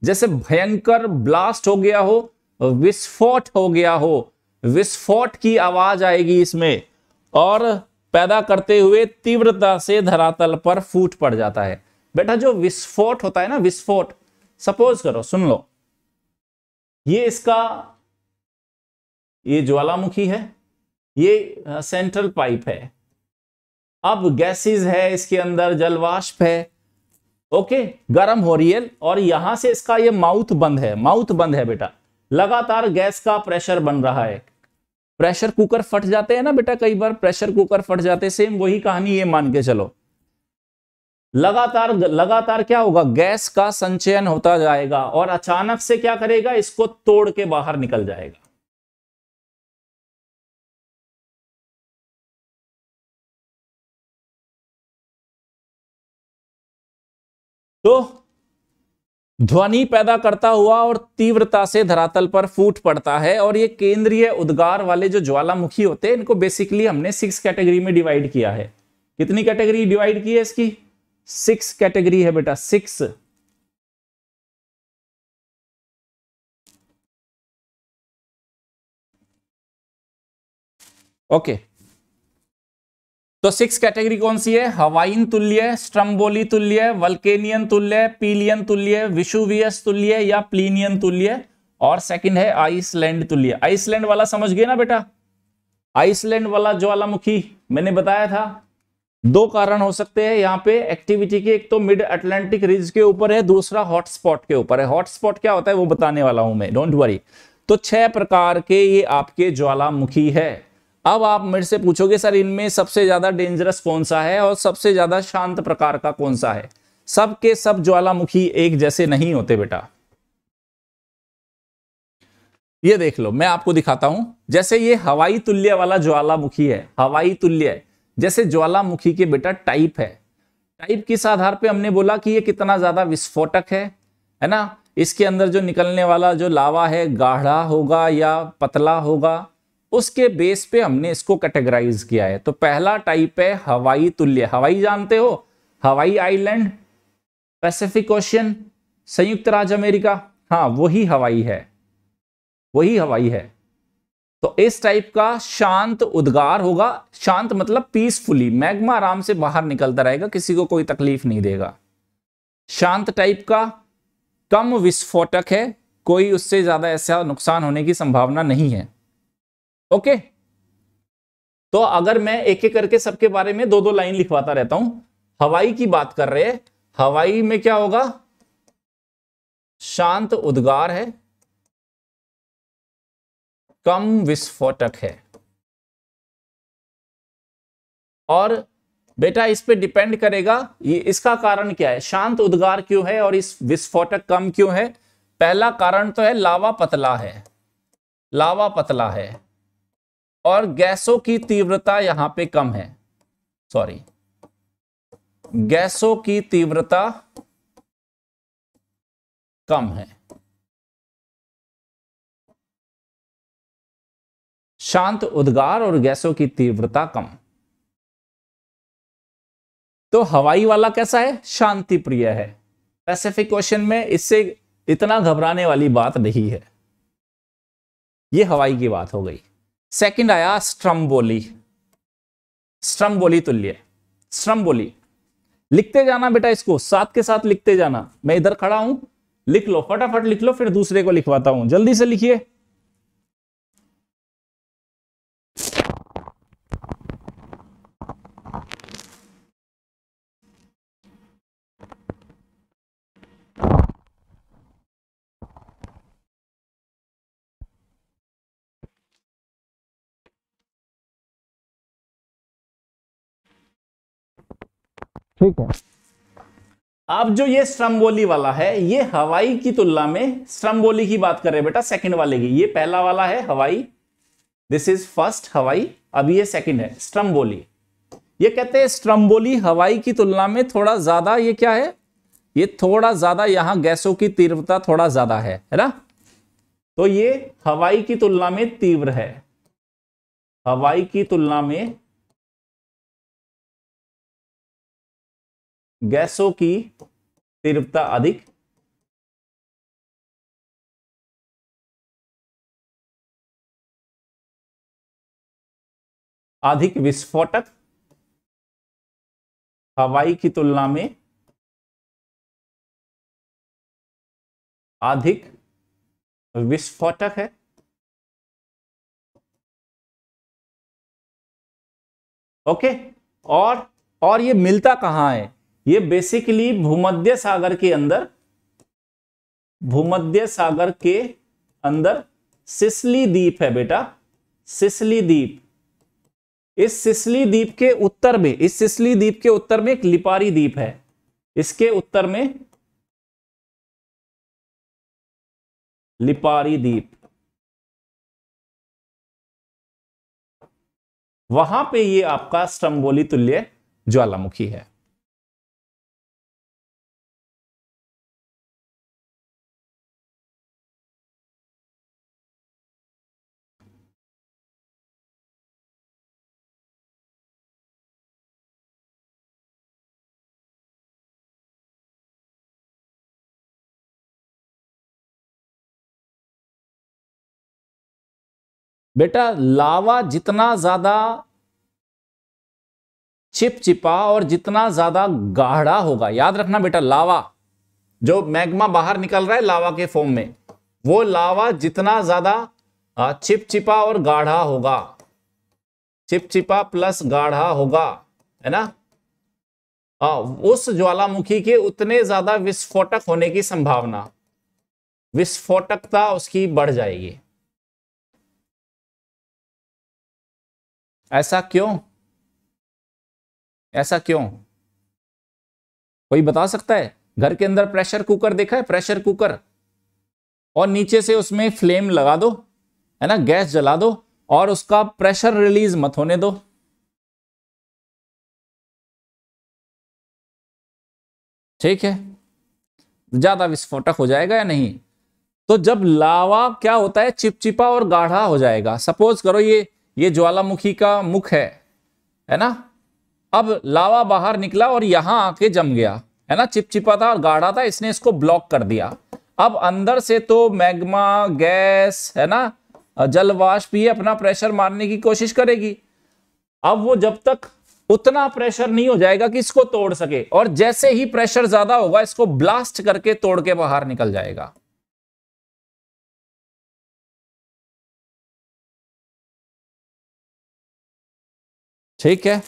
जैसे भयंकर ब्लास्ट हो गया हो विस्फोट हो गया हो विस्फोट की आवाज आएगी इसमें और पैदा करते हुए तीव्रता से धरातल पर फूट पड़ जाता है बेटा जो विस्फोट होता है ना विस्फोट सपोज करो सुन लो ये इसका ये ज्वालामुखी है ये सेंट्रल पाइप है अब गैसेस है इसके अंदर जलवाष्प है ओके गर्म हो रही है और यहां से इसका ये माउथ बंद है माउथ बंद है बेटा लगातार गैस का प्रेशर बन रहा है प्रेशर कुकर फट जाते हैं ना बेटा कई बार प्रेशर कुकर फट जाते सेम वही कहानी ये मान के चलो लगातार लगातार क्या होगा गैस का संचयन होता जाएगा और अचानक से क्या करेगा इसको तोड़ के बाहर निकल जाएगा तो ध्वनि पैदा करता हुआ और तीव्रता से धरातल पर फूट पड़ता है और ये केंद्रीय उद्गार वाले जो ज्वालामुखी होते हैं इनको बेसिकली हमने सिक्स कैटेगरी में डिवाइड किया है कितनी कैटेगरी डिवाइड की है इसकी सिक्स कैटेगरी है बेटा सिक्स ओके तो सिक्स कैटेगरी कौन सी है हवाइन तुल्य स्ट्रम्बोली तुल्य वल्केनियन तुल्य पीलियन तुल्य विशुवियस तुल्य या प्लीनियन तुल्य और सेकंड है आइसलैंड तुल्य आइसलैंड वाला समझ गए ना बेटा आइसलैंड वाला ज्वालामुखी मैंने बताया था दो कारण हो सकते हैं यहाँ पे एक्टिविटी के एक तो मिड अटलांटिक रिज के ऊपर है दूसरा हॉटस्पॉट के ऊपर है हॉटस्पॉट क्या होता है वो बताने वाला हूं मैं डोंट वरी तो छह प्रकार के ये आपके ज्वालामुखी है अब आप मेरे से पूछोगे सर इनमें सबसे ज्यादा डेंजरस कौन सा है और सबसे ज्यादा शांत प्रकार का कौन सा है सबके सब, सब ज्वालामुखी एक जैसे नहीं होते बेटा ये देख लो मैं आपको दिखाता हूं जैसे ये हवाई तुल्य वाला ज्वालामुखी है हवाई तुल्य है जैसे ज्वालामुखी के बेटा टाइप है टाइप किस आधार पे हमने बोला कि ये कितना ज्यादा विस्फोटक है है ना इसके अंदर जो निकलने वाला जो लावा है गाढ़ा होगा या पतला होगा उसके बेस पे हमने इसको कैटेगराइज किया है तो पहला टाइप है हवाई तुल्य हवाई जानते हो हवाई आइलैंड पैसिफिक ओशियन संयुक्त राज्य अमेरिका हाँ वही हवाई है वही हवाई है तो इस टाइप का शांत उद्गार होगा शांत मतलब पीसफुली मैग्मा आराम से बाहर निकलता रहेगा किसी को कोई तकलीफ नहीं देगा शांत टाइप का कम विस्फोटक है कोई उससे ज्यादा ऐसा नुकसान होने की संभावना नहीं है ओके तो अगर मैं एक एक करके सबके बारे में दो दो लाइन लिखवाता रहता हूं हवाई की बात कर रहे हैं हवाई में क्या होगा शांत उद्गार है कम विस्फोटक है और बेटा इस पे डिपेंड करेगा ये इसका कारण क्या है शांत उद्गार क्यों है और इस विस्फोटक कम क्यों है पहला कारण तो है लावा पतला है लावा पतला है और गैसों की तीव्रता यहां पे कम है सॉरी गैसों की तीव्रता कम है शांत उद्गार और गैसों की तीव्रता कम तो हवाई वाला कैसा है शांति प्रिय है पैसिफिक क्वेश्चन में इससे इतना घबराने वाली बात नहीं है यह हवाई की बात हो गई सेकंड आया स्ट्रम बोली स्ट्रम बोली तुल्य बोली लिखते जाना बेटा इसको साथ के साथ लिखते जाना मैं इधर खड़ा हूं लिख लो फटाफट लिख लो फिर दूसरे को लिखवाता हूं जल्दी से लिखिए ठीक है अब जो ये श्रमबोली वाला है ये हवाई की तुलना में श्रमबोली की बात कर रहे हैं बेटा सेकंड वाले की ये पहला वाला है हवाई दिस इज फर्स्ट हवाई अब ये सेकंड है श्रमबोली ये कहते हैं बोली हवाई की तुलना में थोड़ा ज्यादा ये क्या है ये थोड़ा ज्यादा यहां गैसों की तीव्रता थोड़ा ज्यादा है है ना तो ये हवाई की तुलना में तीव्र है हवाई की तुलना में गैसों की तीव्रता अधिक अधिक विस्फोटक हवाई की तुलना में अधिक विस्फोटक है ओके और और ये मिलता कहां है ये बेसिकली भूमध्य सागर के अंदर भूमध्य सागर के अंदर सिसली द्वीप है बेटा सिसली द्वीप इस सिसली द्वीप के उत्तर में इस सिसली द्वीप के उत्तर में एक लिपारी द्वीप है इसके उत्तर में लिपारी द्वीप वहां पे ये आपका स्टम्बोली तुल्य ज्वालामुखी है बेटा लावा जितना ज़्यादा चिपचिपा और जितना ज़्यादा गाढ़ा होगा याद रखना बेटा लावा जो मैग्मा बाहर निकल रहा है लावा के फॉर्म में वो लावा जितना ज़्यादा चिपचिपा और गाढ़ा होगा चिपचिपा प्लस गाढ़ा होगा है ना आ, उस ज्वालामुखी के उतने ज़्यादा विस्फोटक होने की संभावना विस्फोटकता उसकी बढ़ जाएगी ऐसा क्यों ऐसा क्यों कोई बता सकता है घर के अंदर प्रेशर कुकर देखा है प्रेशर कुकर और नीचे से उसमें फ्लेम लगा दो है ना गैस जला दो और उसका प्रेशर रिलीज मत होने दो ठीक है ज्यादा विस्फोटक हो जाएगा या नहीं तो जब लावा क्या होता है चिपचिपा और गाढ़ा हो जाएगा सपोज करो ये ये ज्वालामुखी का मुख है है ना अब लावा बाहर निकला और यहां आके जम गया है ना चिपचिपा था और गाढ़ा था इसने इसको ब्लॉक कर दिया अब अंदर से तो मैग्मा गैस है ना जलवाश भी अपना प्रेशर मारने की कोशिश करेगी अब वो जब तक उतना प्रेशर नहीं हो जाएगा कि इसको तोड़ सके और जैसे ही प्रेशर ज्यादा होगा इसको ब्लास्ट करके तोड़ के बाहर निकल जाएगा ठीक है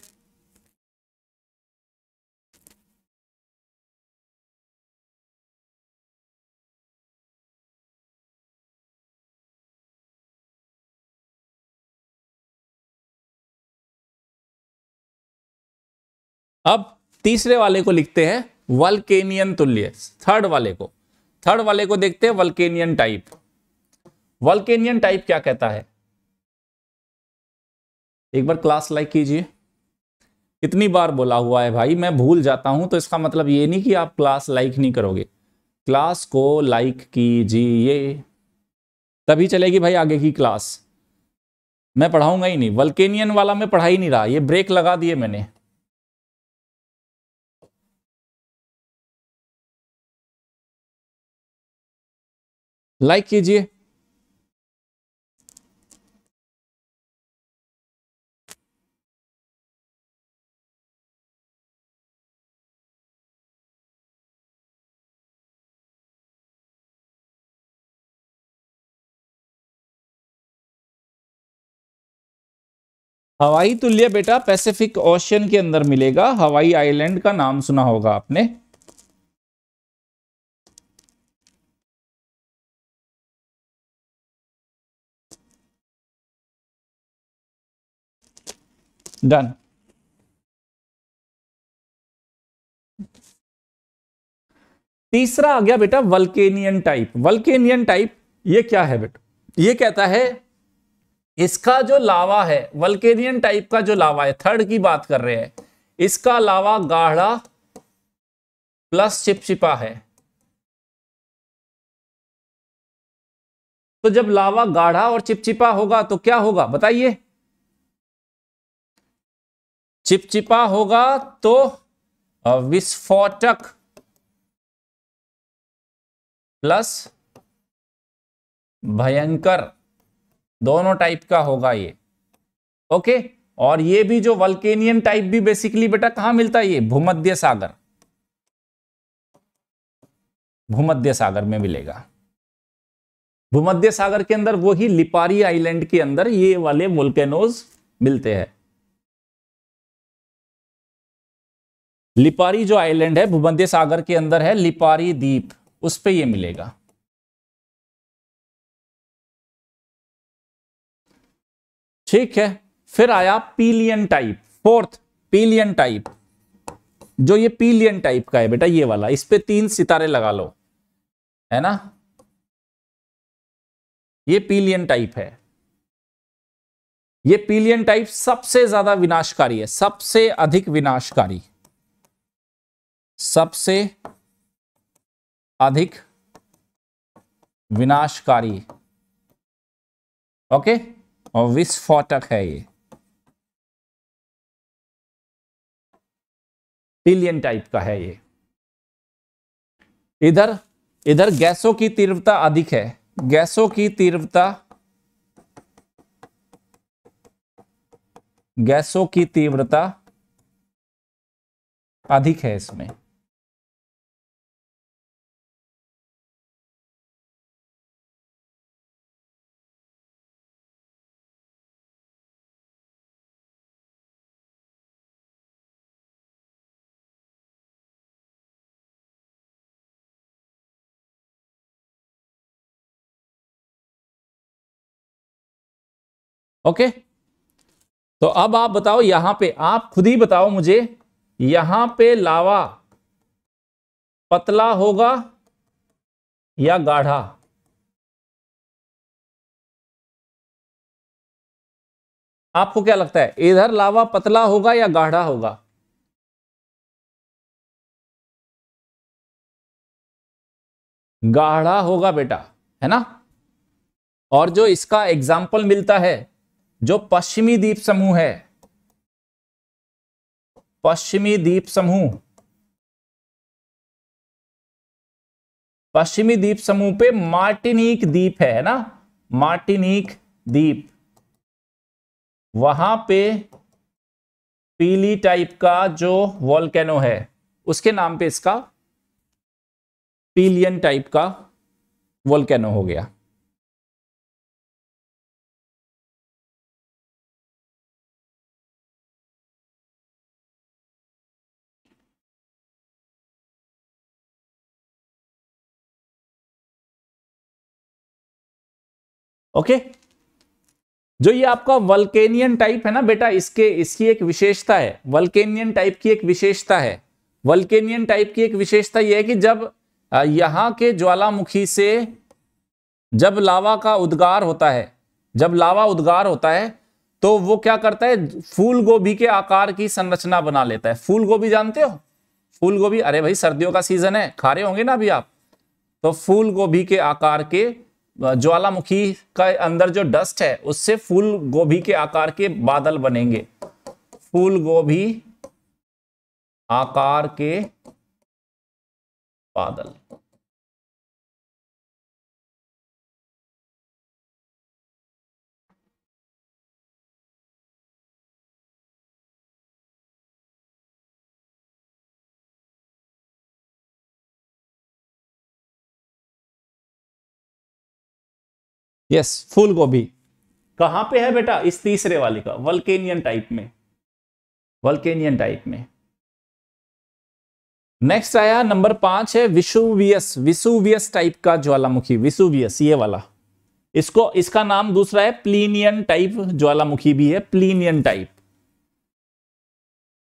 अब तीसरे वाले को लिखते हैं वल्केनियन तुल्य थर्ड वाले को थर्ड वाले को देखते हैं वल्केनियन टाइप वल्केनियन टाइप क्या कहता है एक बार क्लास लाइक कीजिए इतनी बार बोला हुआ है भाई मैं भूल जाता हूं तो इसका मतलब ये नहीं कि आप क्लास लाइक नहीं करोगे क्लास को लाइक कीजिए तभी चलेगी भाई आगे की क्लास मैं पढ़ाऊंगा ही नहीं वल्केनियन वाला मैं पढ़ा ही नहीं रहा ये ब्रेक लगा दिए मैंने लाइक कीजिए हवाई तुल्य बेटा पैसिफिक ओशन के अंदर मिलेगा हवाई आइलैंड का नाम सुना होगा आपने डन तीसरा आ गया बेटा वल्केनियन टाइप वल्केनियन टाइप ये क्या है बेटा ये कहता है इसका जो लावा है वल्केरियन टाइप का जो लावा है थर्ड की बात कर रहे हैं इसका लावा गाढ़ा प्लस चिपचिपा है तो जब लावा गाढ़ा और चिपचिपा होगा तो क्या होगा बताइए चिपचिपा होगा तो विस्फोटक प्लस भयंकर दोनों टाइप का होगा ये ओके और ये भी जो वल्केनियन टाइप भी बेसिकली बेटा कहां मिलता है ये भूमध्य सागर भूमध्य सागर में मिलेगा भूमध्य सागर के अंदर वही लिपारी आइलैंड के अंदर ये वाले वोल्केनोज मिलते हैं लिपारी जो आइलैंड है भूमध्य सागर के अंदर है लिपारी द्वीप उस पर यह मिलेगा ठीक है फिर आया Pelean type fourth Pelean type जो ये पीलियन टाइप का है बेटा ये वाला इस पे तीन सितारे लगा लो है ना ये पीलियन टाइप है ये पीलियन टाइप सबसे ज्यादा विनाशकारी है सबसे अधिक विनाशकारी सबसे अधिक विनाशकारी ओके और विस्फोटक है ये पिलियन टाइप का है ये इधर इधर गैसों की तीव्रता अधिक है गैसों की तीव्रता गैसों की तीव्रता अधिक है इसमें ओके तो अब आप बताओ यहां पे आप खुद ही बताओ मुझे यहां पे लावा पतला होगा या गाढ़ा आपको क्या लगता है इधर लावा पतला होगा या गाढ़ा होगा गाढ़ा होगा बेटा है ना और जो इसका एग्जाम्पल मिलता है जो पश्चिमी द्वीप समूह है पश्चिमी द्वीप समूह पश्चिमी द्वीप समूह पे मार्टिनिक द्वीप है ना मार्टिनिक द्वीप वहां पे पीली टाइप का जो वॉलकैनो है उसके नाम पे इसका पीलियन टाइप का वोल्केनो हो गया ओके जो ये आपका वल्केनियन टाइप है ना बेटा इसके इसकी एक विशेषता है वल्केनियन टाइप की एक विशेषता है वल्केनियन टाइप की एक विशेषता यह है कि जब यहां के ज्वालामुखी से जब लावा का उद्गार होता है जब लावा उद्गार होता है तो वो क्या करता है फूल गोभी के आकार की संरचना बना लेता है फूल गोभी जानते हो फूल गोभी अरे भाई सर्दियों का सीजन है खा रहे होंगे ना अभी आप तो फूल गोभी के आकार के ज्वालामुखी का अंदर जो डस्ट है उससे फूल गोभी के आकार के बादल बनेंगे फूल गोभी आकार के बादल यस फूल गोभी कहां पे है बेटा इस तीसरे वाले का वल्केनियन टाइप में वल्केनियन टाइप में नेक्स्ट आया नंबर पांच है विशुवियस विसुवियस टाइप का ज्वालामुखी विसुवियस ये वाला इसको इसका नाम दूसरा है प्लीनियन टाइप ज्वालामुखी भी है प्लीनियन टाइप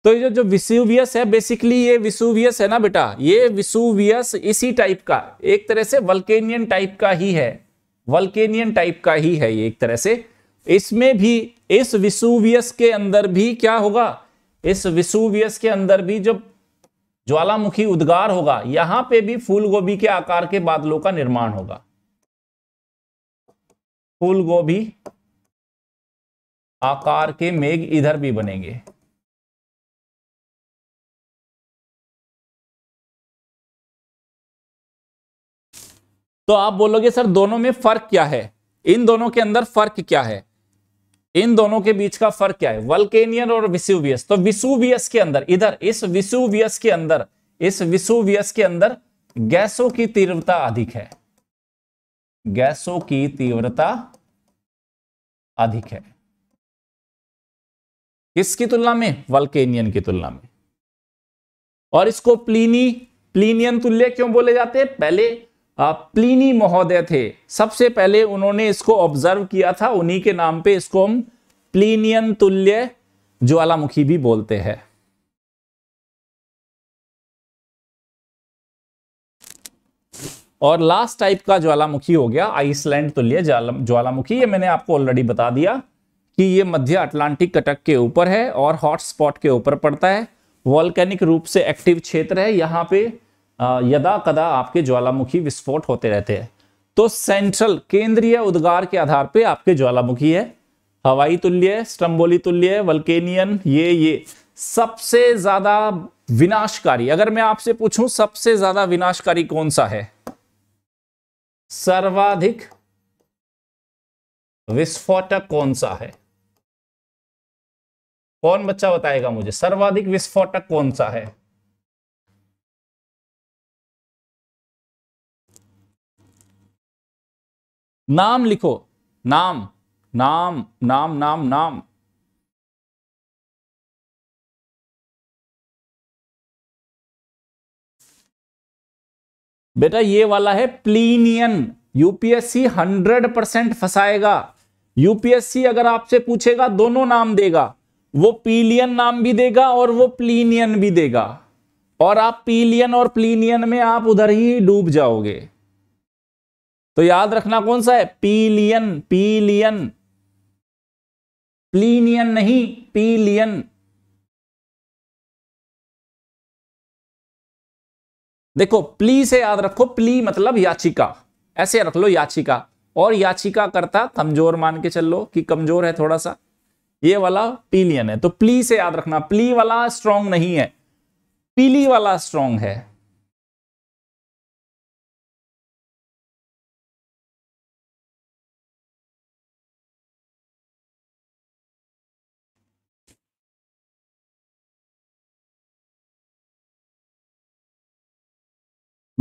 तो ये जो विसुवियस है बेसिकली ये विसुवियस है ना बेटा ये विसुवियस इसी टाइप का एक तरह से वल्केनियन टाइप का ही है वल्केनियन टाइप का ही है ये एक तरह से इसमें भी इस विसुवियस के अंदर भी क्या होगा इस विसुवियस के अंदर भी जब ज्वालामुखी उद्गार होगा यहां पे भी फूल गोभी के आकार के बादलों का निर्माण होगा फूल गोभी आकार के मेघ इधर भी बनेंगे तो आप बोलोगे सर दोनों में फर्क क्या है इन दोनों के अंदर फर्क क्या है इन दोनों के बीच का फर्क क्या है वल्केनियन और विसुवियस तो विसुवियस के अंदर इधर इस विसुवियस के अंदर इस विसुवियस के अंदर गैसों की तीव्रता अधिक है गैसों की तीव्रता अधिक है किसकी तुलना में वल्केनियन की तुलना में और इसको प्लीनी प्लीनियन तुल्य क्यों बोले जाते हैं पहले प्लीनी महोदय थे सबसे पहले उन्होंने इसको ऑब्जर्व किया था उन्हीं के नाम पे इसको हम प्लीनियन तुल्य ज्वालामुखी भी बोलते हैं और लास्ट टाइप का ज्वालामुखी हो गया आइसलैंड तुल्य ज्वालामुखी ये मैंने आपको ऑलरेडी बता दिया कि ये मध्य अटलांटिक कटक के ऊपर है और हॉटस्पॉट के ऊपर पड़ता है वॉल्केनिक रूप से एक्टिव क्षेत्र है यहाँ पे यदा कदा आपके ज्वालामुखी विस्फोट होते रहते हैं तो सेंट्रल केंद्रीय उद्गार के आधार पे आपके ज्वालामुखी है हवाई तुल्य स्ट्रम्बोली तुल्य वल्केनियन ये ये सबसे ज्यादा विनाशकारी अगर मैं आपसे पूछूं सबसे ज्यादा विनाशकारी कौन सा है सर्वाधिक विस्फोटक कौन सा है कौन बच्चा बताएगा मुझे सर्वाधिक विस्फोटक कौन सा है नाम लिखो नाम नाम नाम नाम नाम बेटा ये वाला है प्लीनियन यूपीएससी हंड्रेड परसेंट फंसाएगा यूपीएससी अगर आपसे पूछेगा दोनों नाम देगा वो पीलियन नाम भी देगा और वो प्लीनियन भी देगा और आप पीलियन और प्लीनियन में आप उधर ही डूब जाओगे तो याद रखना कौन सा है पीलियन पीलियन प्लीनियन नहीं पीलियन देखो प्ली से याद रखो प्ली मतलब याचिका ऐसे रख लो याचिका और याचिका करता कमजोर मान के चल लो कि कमजोर है थोड़ा सा ये वाला पीलियन है तो प्ली से याद रखना प्ली वाला स्ट्रांग नहीं है पीली वाला स्ट्रांग है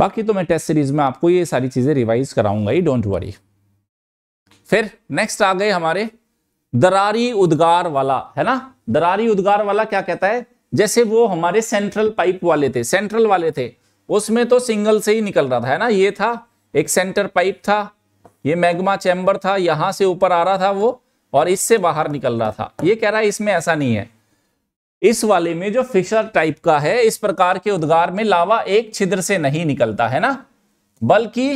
बाकी तो मैं टेस्ट सीरीज में आपको ये सारी चीज़ें रिवाइज कराऊंगा ही डोंट वरी फिर नेक्स्ट आ गए हमारे दरारी उद्गार वाला है ना दरारी उद्गार वाला क्या कहता है जैसे वो हमारे सेंट्रल पाइप वाले थे सेंट्रल वाले थे उसमें तो सिंगल से ही निकल रहा था है ना ये था एक सेंटर पाइप था ये मैग्मा चैम्बर था यहां से ऊपर आ रहा था वो और इससे बाहर निकल रहा था ये कह रहा है इसमें ऐसा नहीं है इस वाले में जो फिशर टाइप का है इस प्रकार के उद्गार में लावा एक छिद्र से नहीं निकलता है ना बल्कि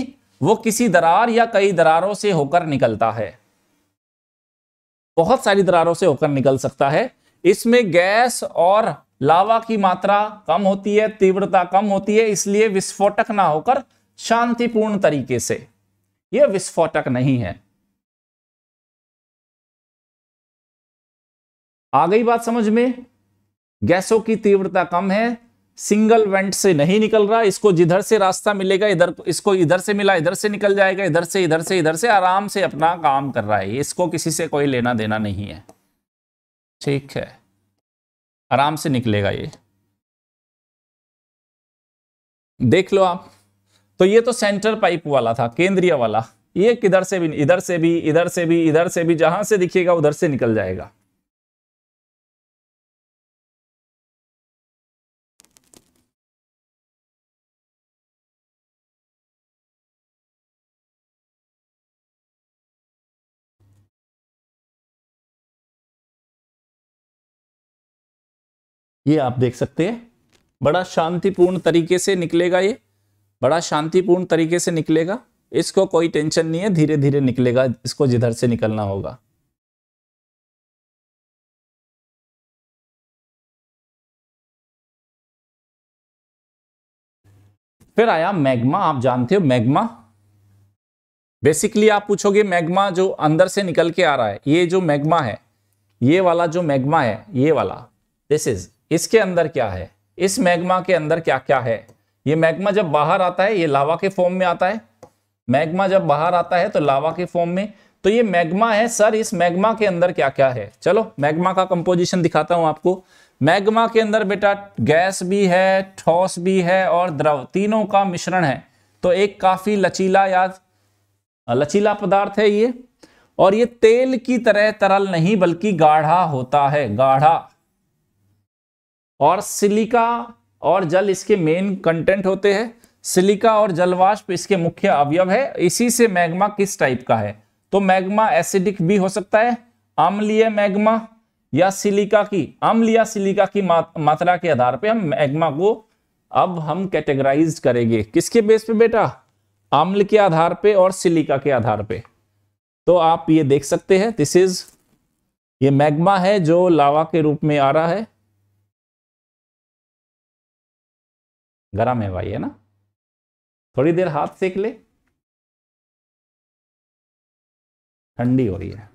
वो किसी दरार या कई दरारों से होकर निकलता है बहुत सारी दरारों से होकर निकल सकता है इसमें गैस और लावा की मात्रा कम होती है तीव्रता कम होती है इसलिए विस्फोटक ना होकर शांतिपूर्ण तरीके से यह विस्फोटक नहीं है आ गई बात समझ में गैसों की तीव्रता कम है सिंगल वेंट से नहीं निकल रहा इसको जिधर से रास्ता मिलेगा इधर इसको इधर से मिला इधर से निकल जाएगा इधर से इधर से इधर से आराम से अपना काम कर रहा है इसको किसी से कोई लेना देना नहीं है ठीक है आराम से निकलेगा ये देख लो आप तो ये तो सेंटर पाइप वाला था केंद्रीय वाला ये किधर से भी इधर से भी इधर से भी इधर से भी जहां से दिखेगा उधर से निकल जाएगा ये आप देख सकते हैं बड़ा शांतिपूर्ण तरीके से निकलेगा ये बड़ा शांतिपूर्ण तरीके से निकलेगा इसको कोई टेंशन नहीं है धीरे धीरे निकलेगा इसको जिधर से निकलना होगा फिर आया मैग्मा आप जानते हो मैग्मा बेसिकली आप पूछोगे मैग्मा जो अंदर से निकल के आ रहा है ये जो मैग्मा है ये वाला जो मैग्मा है ये वाला दिस इज इसके अंदर क्या है इस मैग्मा के अंदर क्या क्या है ये मैग्मा जब बाहर आता है ये लावा के फॉर्म में आता है मैग्मा जब बाहर आता है तो लावा के फॉर्म में तो ये मैग्मा है सर इस मैग्मा के अंदर क्या क्या है चलो मैग्मा का कंपोजिशन दिखाता हूं आपको मैग्मा के अंदर बेटा गैस भी है ठोस भी है और द्रव तीनों का मिश्रण है तो एक काफी लचीला या लचीला पदार्थ है ये और ये तेल की तरह तरल नहीं बल्कि गाढ़ा होता है गाढ़ा और सिलिका और जल इसके मेन कंटेंट होते हैं सिलिका और जलवाष्प इसके मुख्य अवयव है इसी से मैग्मा किस टाइप का है तो मैग्मा एसिडिक भी हो सकता है अम्लीय मैग्मा या सिलिका की अम्ल या सिलिका की मात्रा के आधार पे हम मैग्मा को अब हम कैटेगराइज करेंगे किसके बेस पे बेटा अम्ल के आधार पे और सिलिका के आधार पे तो आप ये देख सकते हैं दिस इज ये मैग्मा है जो लावा के रूप में आ रहा है गरम है भाई है ना थोड़ी देर हाथ सेक ले ठंडी हो रही है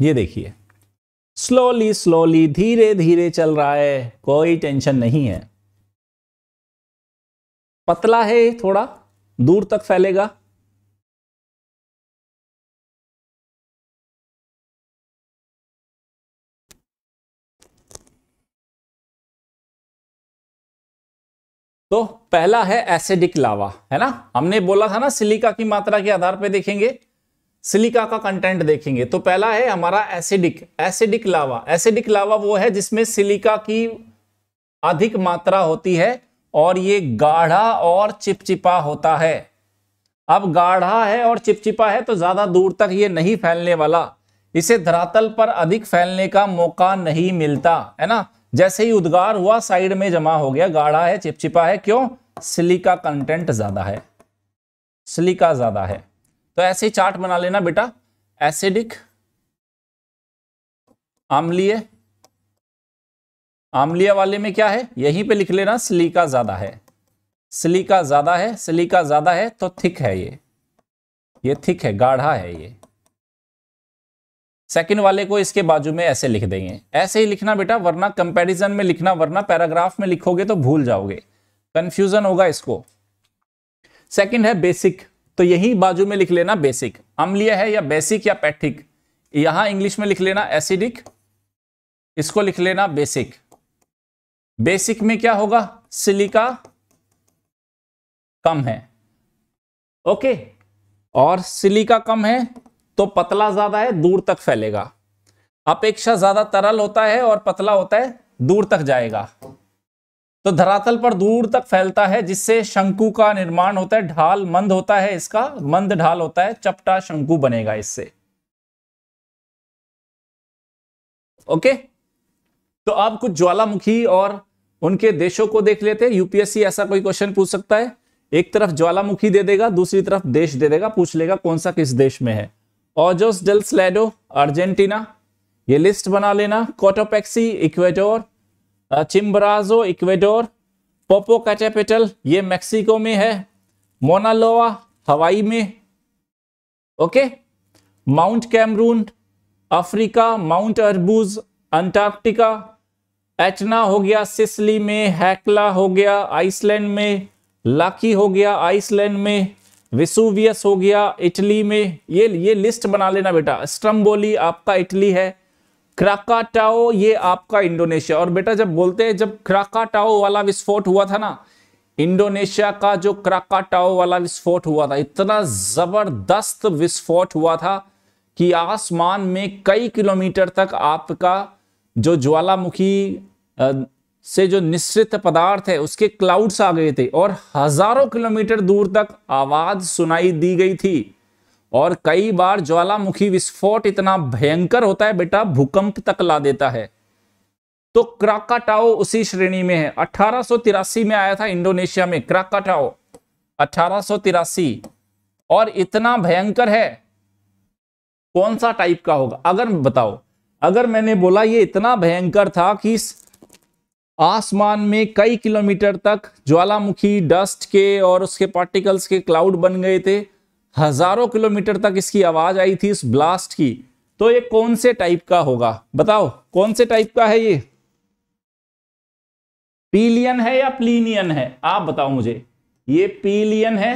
ये देखिए स्लोली स्लोली धीरे धीरे चल रहा है कोई टेंशन नहीं है पतला है थोड़ा दूर तक फैलेगा तो पहला है एसिडिक लावा है ना हमने बोला था ना सिलिका की मात्रा के आधार पर देखेंगे सिलिका का कंटेंट देखेंगे तो पहला है हमारा acidic acidic lava acidic lava वो है जिसमें सिलिका की अधिक मात्रा होती है और ये गाढ़ा और चिपचिपा होता है अब गाढ़ा है और चिपचिपा है तो ज़्यादा दूर तक ये नहीं फैलने वाला इसे धरातल पर अधिक फैलने का मौका नहीं मिलता है ना जैसे ही उद्गार हुआ साइड में जमा हो गया गाढ़ा है चिपचिपा है क्यों सिलिका कंटेंट ज़्यादा है सिलिका ज़्यादा है तो ऐसे ही चार्ट बना लेना बेटा एसिडिक आमलीय आम्लीय वाले में क्या है यहीं पे लिख लेना सिलिका ज्यादा है सिलिका ज्यादा है सिलिका ज्यादा है तो थिक है ये ये थिक है गाढ़ा है ये सेकंड वाले को इसके बाजू में ऐसे लिख देंगे ऐसे ही लिखना बेटा वरना कंपैरिजन में लिखना वरना पैराग्राफ में लिखोगे तो भूल जाओगे कंफ्यूजन होगा इसको सेकंड है बेसिक तो यही बाजू में लिख लेना बेसिक अम्लीय है या बेसिक या पैठिक यहां इंग्लिश में लिख लेना एसिडिक इसको लिख लेना बेसिक बेसिक में क्या होगा सिलिका कम है ओके और सिलिका कम है तो पतला ज्यादा है दूर तक फैलेगा अपेक्षा ज्यादा तरल होता है और पतला होता है दूर तक जाएगा तो धरातल पर दूर तक फैलता है जिससे शंकु का निर्माण होता है ढाल मंद होता है इसका मंद ढाल होता है चपटा शंकु बनेगा इससे ओके तो आप कुछ ज्वालामुखी और उनके देशों को देख लेते हैं यूपीएससी ऐसा कोई क्वेश्चन पूछ सकता है एक तरफ ज्वालामुखी दे देगा दूसरी तरफ देश दे देगा पूछ लेगा कौन सा किस देश में है ऑजोस डेल स्लेडो अर्जेंटीना ये लिस्ट बना लेना Cotopaxi Ecuador Chimborazo Ecuador Popocatepetl ये मैक्सिको में है मोनालोवा हवाई में okay Mount Cameroon Africa Mount Erebus Antarctica Etna हो गया सिसली में हैकला हो गया आइसलैंड में लाकी हो गया आइसलैंड में विसुवियस हो गया इटली में ये ये लिस्ट बना लेना बेटा स्ट्रम्बोली आपका इटली है क्राकाटाओ ये आपका इंडोनेशिया और बेटा जब बोलते हैं जब क्राकाटाओ वाला विस्फोट हुआ था ना इंडोनेशिया का जो क्राकाटाओ वाला विस्फोट हुआ था इतना जबरदस्त विस्फोट हुआ था कि आसमान में कई किलोमीटर तक आपका जो ज्वालामुखी से जो निश्चित पदार्थ है उसके क्लाउड्स आ गए थे और हजारों किलोमीटर दूर तक आवाज सुनाई दी गई थी और कई बार ज्वालामुखी विस्फोट इतना भयंकर होता है बेटा भूकंप तक ला देता है तो क्राकाटाओ उसी श्रेणी में है अठारह में आया था इंडोनेशिया में क्राकाटाओ अठारह और इतना भयंकर है कौन सा टाइप का होगा अगर बताओ अगर मैंने बोला ये इतना भयंकर था कि आसमान में कई किलोमीटर तक ज्वालामुखी डस्ट के और उसके पार्टिकल्स के क्लाउड बन गए थे हजारों किलोमीटर तक इसकी आवाज आई थी इस ब्लास्ट की तो ये कौन से टाइप का होगा बताओ कौन से टाइप का है ये पीलियन है या प्लीनियन है आप बताओ मुझे ये पीलियन है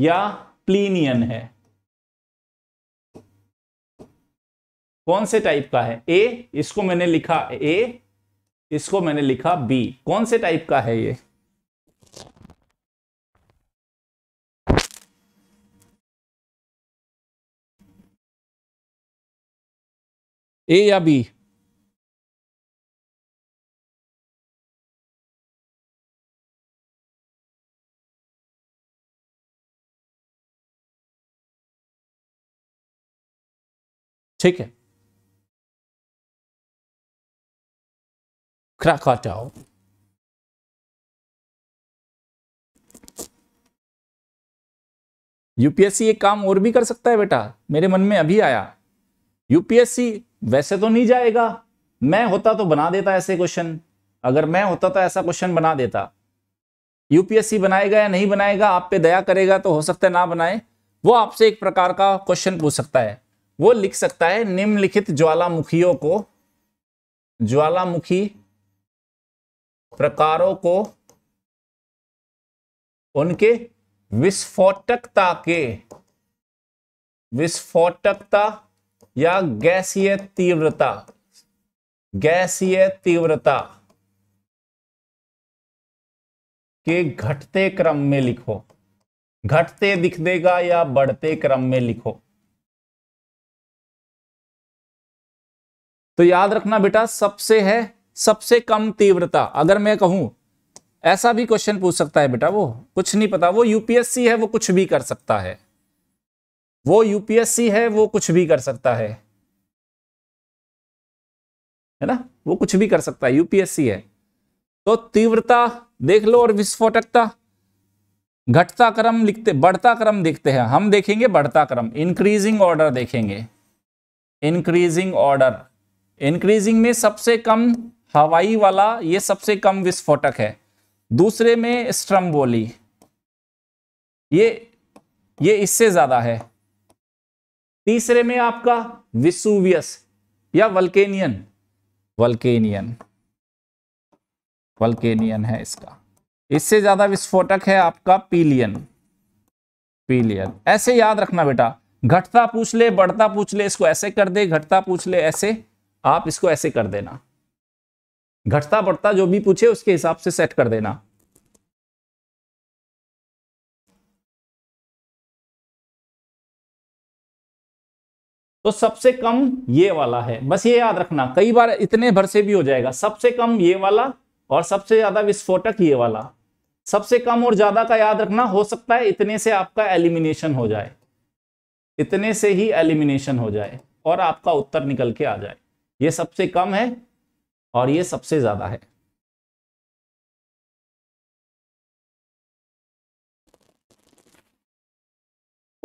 या प्लीनियन है कौन से टाइप का है ए इसको मैंने लिखा ए इसको मैंने लिखा बी कौन से टाइप का है ये ए या बी ठीक है Krakatau. यूपीएससी एक काम और भी कर सकता है बेटा मेरे मन में अभी आया यूपीएससी वैसे तो नहीं जाएगा मैं होता तो बना देता ऐसे क्वेश्चन अगर मैं होता तो ऐसा क्वेश्चन बना देता यूपीएससी बनाएगा या नहीं बनाएगा आप पे दया करेगा तो हो सकता है ना बनाए वो आपसे एक प्रकार का क्वेश्चन पूछ सकता है वो लिख सकता है निम्नलिखित ज्वालामुखियों को ज्वालामुखी प्रकारों को उनके विस्फोटकता के विस्फोटकता या गैसीय तीव्रता गैसीय तीव्रता के घटते क्रम में लिखो घटते दिख देगा या बढ़ते क्रम में लिखो तो याद रखना बेटा सबसे है सबसे कम तीव्रता अगर मैं कहूं ऐसा भी क्वेश्चन पूछ सकता है बेटा वो कुछ नहीं पता वो यूपीएससी है वो कुछ भी कर सकता है वो यूपीएससी है वो कुछ भी कर सकता है है ना वो कुछ भी कर सकता है यूपीएससी है तो तीव्रता देख लो और विस्फोटकता घटता क्रम लिखते बढ़ता क्रम देखते हैं हम देखेंगे बढ़ता क्रम इंक्रीजिंग ऑर्डर देखेंगे इंक्रीजिंग ऑर्डर इंक्रीजिंग में सबसे कम हवाई वाला ये सबसे कम विस्फोटक है दूसरे में स्ट्रम्बोली ये ये इससे ज्यादा है तीसरे में आपका विसुवियस या वल्केनियन वल्केनियन वल्केनियन है इसका इससे ज्यादा विस्फोटक है आपका पीलियन पीलियन ऐसे याद रखना बेटा घटता पूछ ले बढ़ता पूछ ले इसको ऐसे कर दे घटता पूछ ले ऐसे आप इसको ऐसे कर देना घटता बढ़ता जो भी पूछे उसके हिसाब से सेट कर देना तो सबसे कम ये वाला है बस ये याद रखना कई बार इतने भर से भी हो जाएगा सबसे कम ये वाला और सबसे ज्यादा विस्फोटक ये वाला सबसे कम और ज्यादा का याद रखना हो सकता है इतने से आपका एलिमिनेशन हो जाए इतने से ही एलिमिनेशन हो जाए और आपका उत्तर निकल के आ जाए ये सबसे कम है और ये सबसे ज्यादा है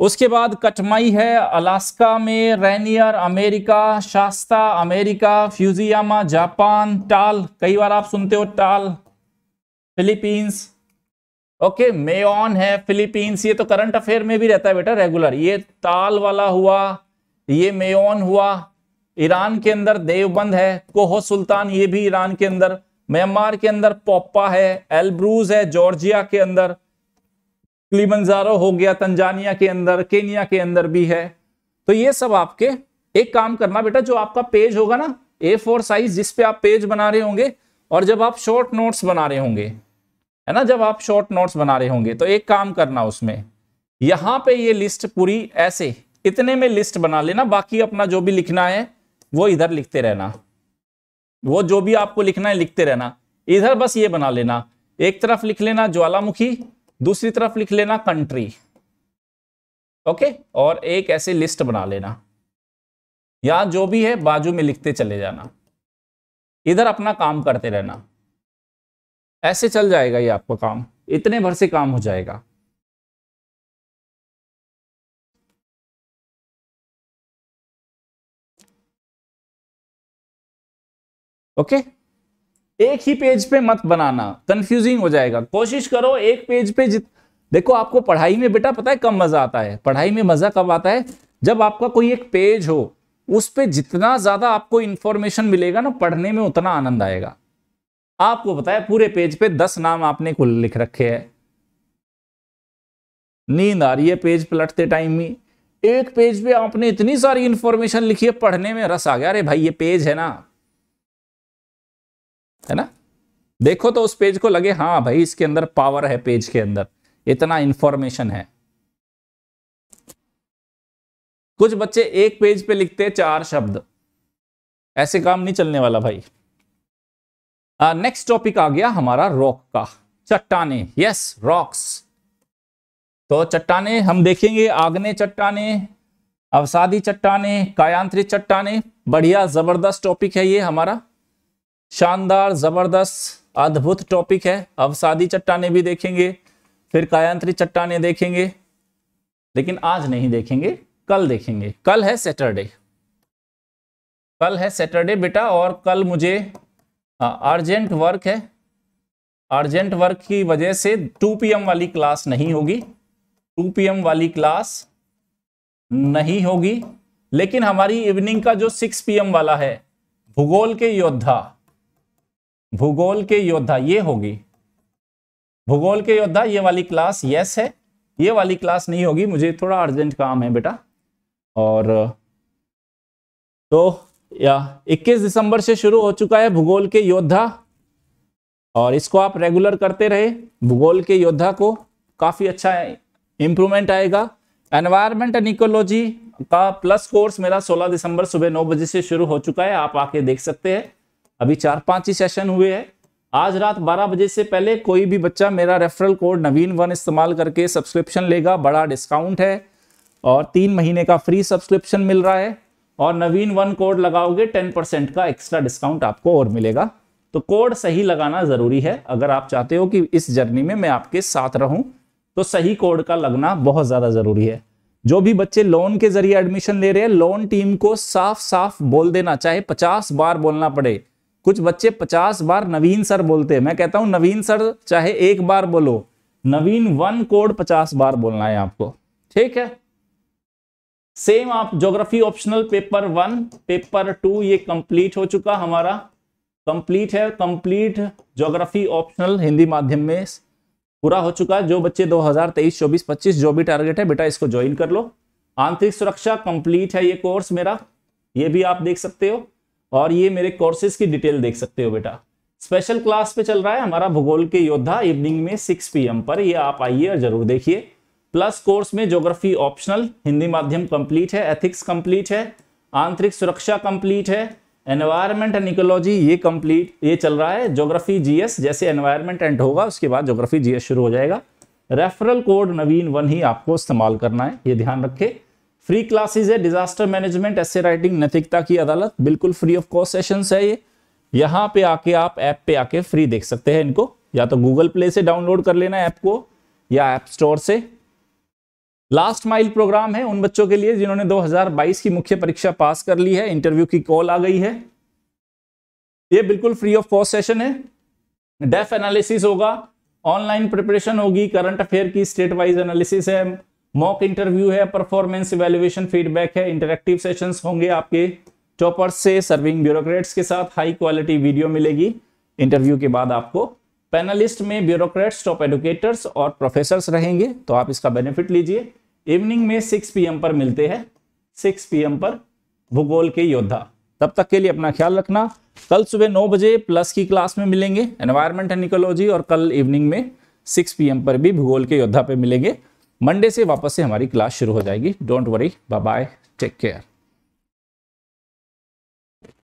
उसके बाद कटमाई है अलास्का में Rainier America Shasta America Fujiyama Japan Taal कई बार आप सुनते हो टाल फिलीपींस ओके मेन है फिलीपींस ये तो करंट अफेयर में भी रहता है बेटा रेगुलर ये ताल वाला हुआ ये मेन हुआ ईरान के अंदर देवबंद है कोहो सुल्तान ये भी ईरान के अंदर म्यांमार के अंदर पोपा है एलब्रूज है जॉर्जिया के अंदर क्लीमंजारो हो गया तंजानिया के अंदर केनिया के अंदर भी है तो ये सब आपके एक काम करना बेटा जो आपका पेज होगा ना ए फोर साइज जिसपे आप पेज बना रहे होंगे और जब आप शॉर्ट नोट्स बना रहे होंगे है ना जब आप शॉर्ट नोट्स बना रहे होंगे तो एक काम करना उसमें यहां पे ये लिस्ट पूरी ऐसे इतने में लिस्ट बना लेना बाकी अपना जो भी लिखना है वो इधर लिखते रहना वो जो भी आपको लिखना है लिखते रहना इधर बस ये बना लेना एक तरफ लिख लेना ज्वालामुखी दूसरी तरफ लिख लेना कंट्री ओके और एक ऐसी लिस्ट बना लेना या जो भी है बाजू में लिखते चले जाना इधर अपना काम करते रहना ऐसे चल जाएगा ये आपका काम इतने भर से काम हो जाएगा ओके okay? एक ही पेज पे मत बनाना कंफ्यूजिंग हो जाएगा कोशिश करो एक पेज पे जित देखो आपको पढ़ाई में बेटा पता है कब मजा आता है पढ़ाई में मजा कब आता है जब आपका कोई एक पेज हो उस पे जितना ज्यादा आपको इंफॉर्मेशन मिलेगा ना पढ़ने में उतना आनंद आएगा आपको पता है पूरे पेज पे दस नाम आपने कुल लिख रखे है नींद आ रही है पेज पलटते टाइम में एक पेज पे आपने इतनी सारी इंफॉर्मेशन लिखी है पढ़ने में रस आ गया अरे भाई ये पेज है ना है ना देखो तो उस पेज को लगे हाँ भाई इसके अंदर पावर है पेज के अंदर इतना इंफॉर्मेशन है कुछ बच्चे एक पेज पे लिखते हैं चार शब्द ऐसे काम नहीं चलने वाला भाई नेक्स्ट टॉपिक आ गया हमारा रॉक का चट्टाने यस रॉक्स तो चट्टाने हम देखेंगे आग्ने चट्टाने अवसादी चट्टाने कायांत्रित चट्टाने बढ़िया जबरदस्त टॉपिक है ये हमारा शानदार ज़बरदस्त अद्भुत टॉपिक है अवसादी चट्टाने भी देखेंगे फिर कायांत्री चट्टाने देखेंगे लेकिन आज नहीं देखेंगे कल देखेंगे कल है सैटरडे कल है सैटरडे बेटा और कल मुझे अर्जेंट हाँ, वर्क है अर्जेंट वर्क की वजह से 2 पीएम वाली क्लास नहीं होगी 2 पीएम वाली क्लास नहीं होगी लेकिन हमारी इवनिंग का जो 6 पीएम वाला है भूगोल के योद्धा भूगोल के योद्धा ये होगी भूगोल के योद्धा ये वाली क्लास यस है ये वाली क्लास नहीं होगी मुझे थोड़ा अर्जेंट काम है बेटा और तो या 21 दिसंबर से शुरू हो चुका है भूगोल के योद्धा और इसको आप रेगुलर करते रहे भूगोल के योद्धा को काफ़ी अच्छा इंप्रूवमेंट आएगा एनवायरमेंट एंड इकोलॉजी का प्लस कोर्स मेरा 16 दिसंबर सुबह 9 बजे से शुरू हो चुका है आप आके देख सकते हैं अभी चार पांच ही सेशन हुए हैं आज रात 12 बजे से पहले कोई भी बच्चा मेरा रेफरल कोड नवीन वन इस्तेमाल करके सब्सक्रिप्शन लेगा बड़ा डिस्काउंट है और तीन महीने का फ्री सब्सक्रिप्शन मिल रहा है और नवीन वन कोड लगाओगे टेन परसेंट का एक्स्ट्रा डिस्काउंट आपको और मिलेगा तो कोड सही लगाना ज़रूरी है अगर आप चाहते हो कि इस जर्नी में मैं आपके साथ रहूं तो सही कोड का लगना बहुत ज़्यादा ज़रूरी है जो भी बच्चे लोन के जरिए एडमिशन ले रहे हैं लोन टीम को साफ साफ बोल देना चाहे पचास बार बोलना पड़े कुछ बच्चे पचास बार नवीन सर बोलते हैं मैं कहता हूं नवीन सर चाहे एक बार बोलो नवीन वन कोड पचास बार बोलना है आपको ठीक है सेम आप geography optional paper one paper two ये कंप्लीट हो चुका हमारा कंप्लीट है कंप्लीट ज्योग्राफी ऑप्शनल हिंदी माध्यम में पूरा हो चुका है जो बच्चे 2023 24 25 जो भी टारगेट है बेटा इसको ज्वाइन कर लो आंतरिक सुरक्षा कंप्लीट है ये कोर्स मेरा ये भी आप देख सकते हो और ये मेरे कोर्सेज की डिटेल देख सकते हो बेटा स्पेशल क्लास पे चल रहा है हमारा भूगोल के योद्धा इवनिंग में 6 पीएम पर ये आप आइए और जरूर देखिए प्लस कोर्स में ज्योग्राफी ऑप्शनल हिंदी माध्यम कंप्लीट है एथिक्स कंप्लीट है आंतरिक सुरक्षा कंप्लीट है एनवायरमेंट एंड इकोलॉजी ये कंप्लीट ये चल रहा है ज्योग्राफी जीएस जैसे एनवायरमेंट एंड होगा उसके बाद ज्योग्राफी जीएस शुरू हो जाएगा रेफरल कोड नवीन वन ही आपको इस्तेमाल करना है ये ध्यान रखें फ्री क्लासेस है डिजास्टर मैनेजमेंट ऐसे राइटिंग नैतिकता की अदालत बिल्कुल फ्री ऑफ कॉस्ट सेशन है ये यहाँ पे आके आप ऐप पे आके फ्री देख सकते हैं इनको या तो गूगल प्ले से डाउनलोड कर लेना ऐप को या ऐप स्टोर से लास्ट माइल प्रोग्राम है उन बच्चों के लिए जिन्होंने 2022 की मुख्य परीक्षा पास कर ली है इंटरव्यू की कॉल आ गई है ये बिल्कुल फ्री ऑफ कॉस्ट सेशन है डेफ एनालिसिस होगा ऑनलाइन प्रिपरेशन होगी करंट अफेयर की स्टेट वाइज एनालिसिस है मॉक इंटरव्यू है परफॉर्मेंस इवेल्युएशन फीडबैक है इंटरेक्टिव सेशंस होंगे आपके टॉपर्स से सर्विंग ब्यूरोक्रेट्स के साथ हाई क्वालिटी वीडियो मिलेगी इंटरव्यू के बाद आपको पैनलिस्ट में ब्यूरोक्रेट्स टॉप एडुकेटर्स और प्रोफेसर्स रहेंगे तो आप इसका बेनिफिट लीजिए इवनिंग में 6 पीएम पर मिलते हैं 6 पीएम पर भूगोल के योद्धा तब तक के लिए अपना ख्याल रखना कल सुबह नौ बजे प्लस की क्लास में मिलेंगे एनवायरमेंट एंड इकोलॉजी और कल इवनिंग में 6 पीएम पर भी भूगोल के योद्धा पे मिलेंगे मंडे से वापस से हमारी क्लास शुरू हो जाएगी don't worry bye bye take care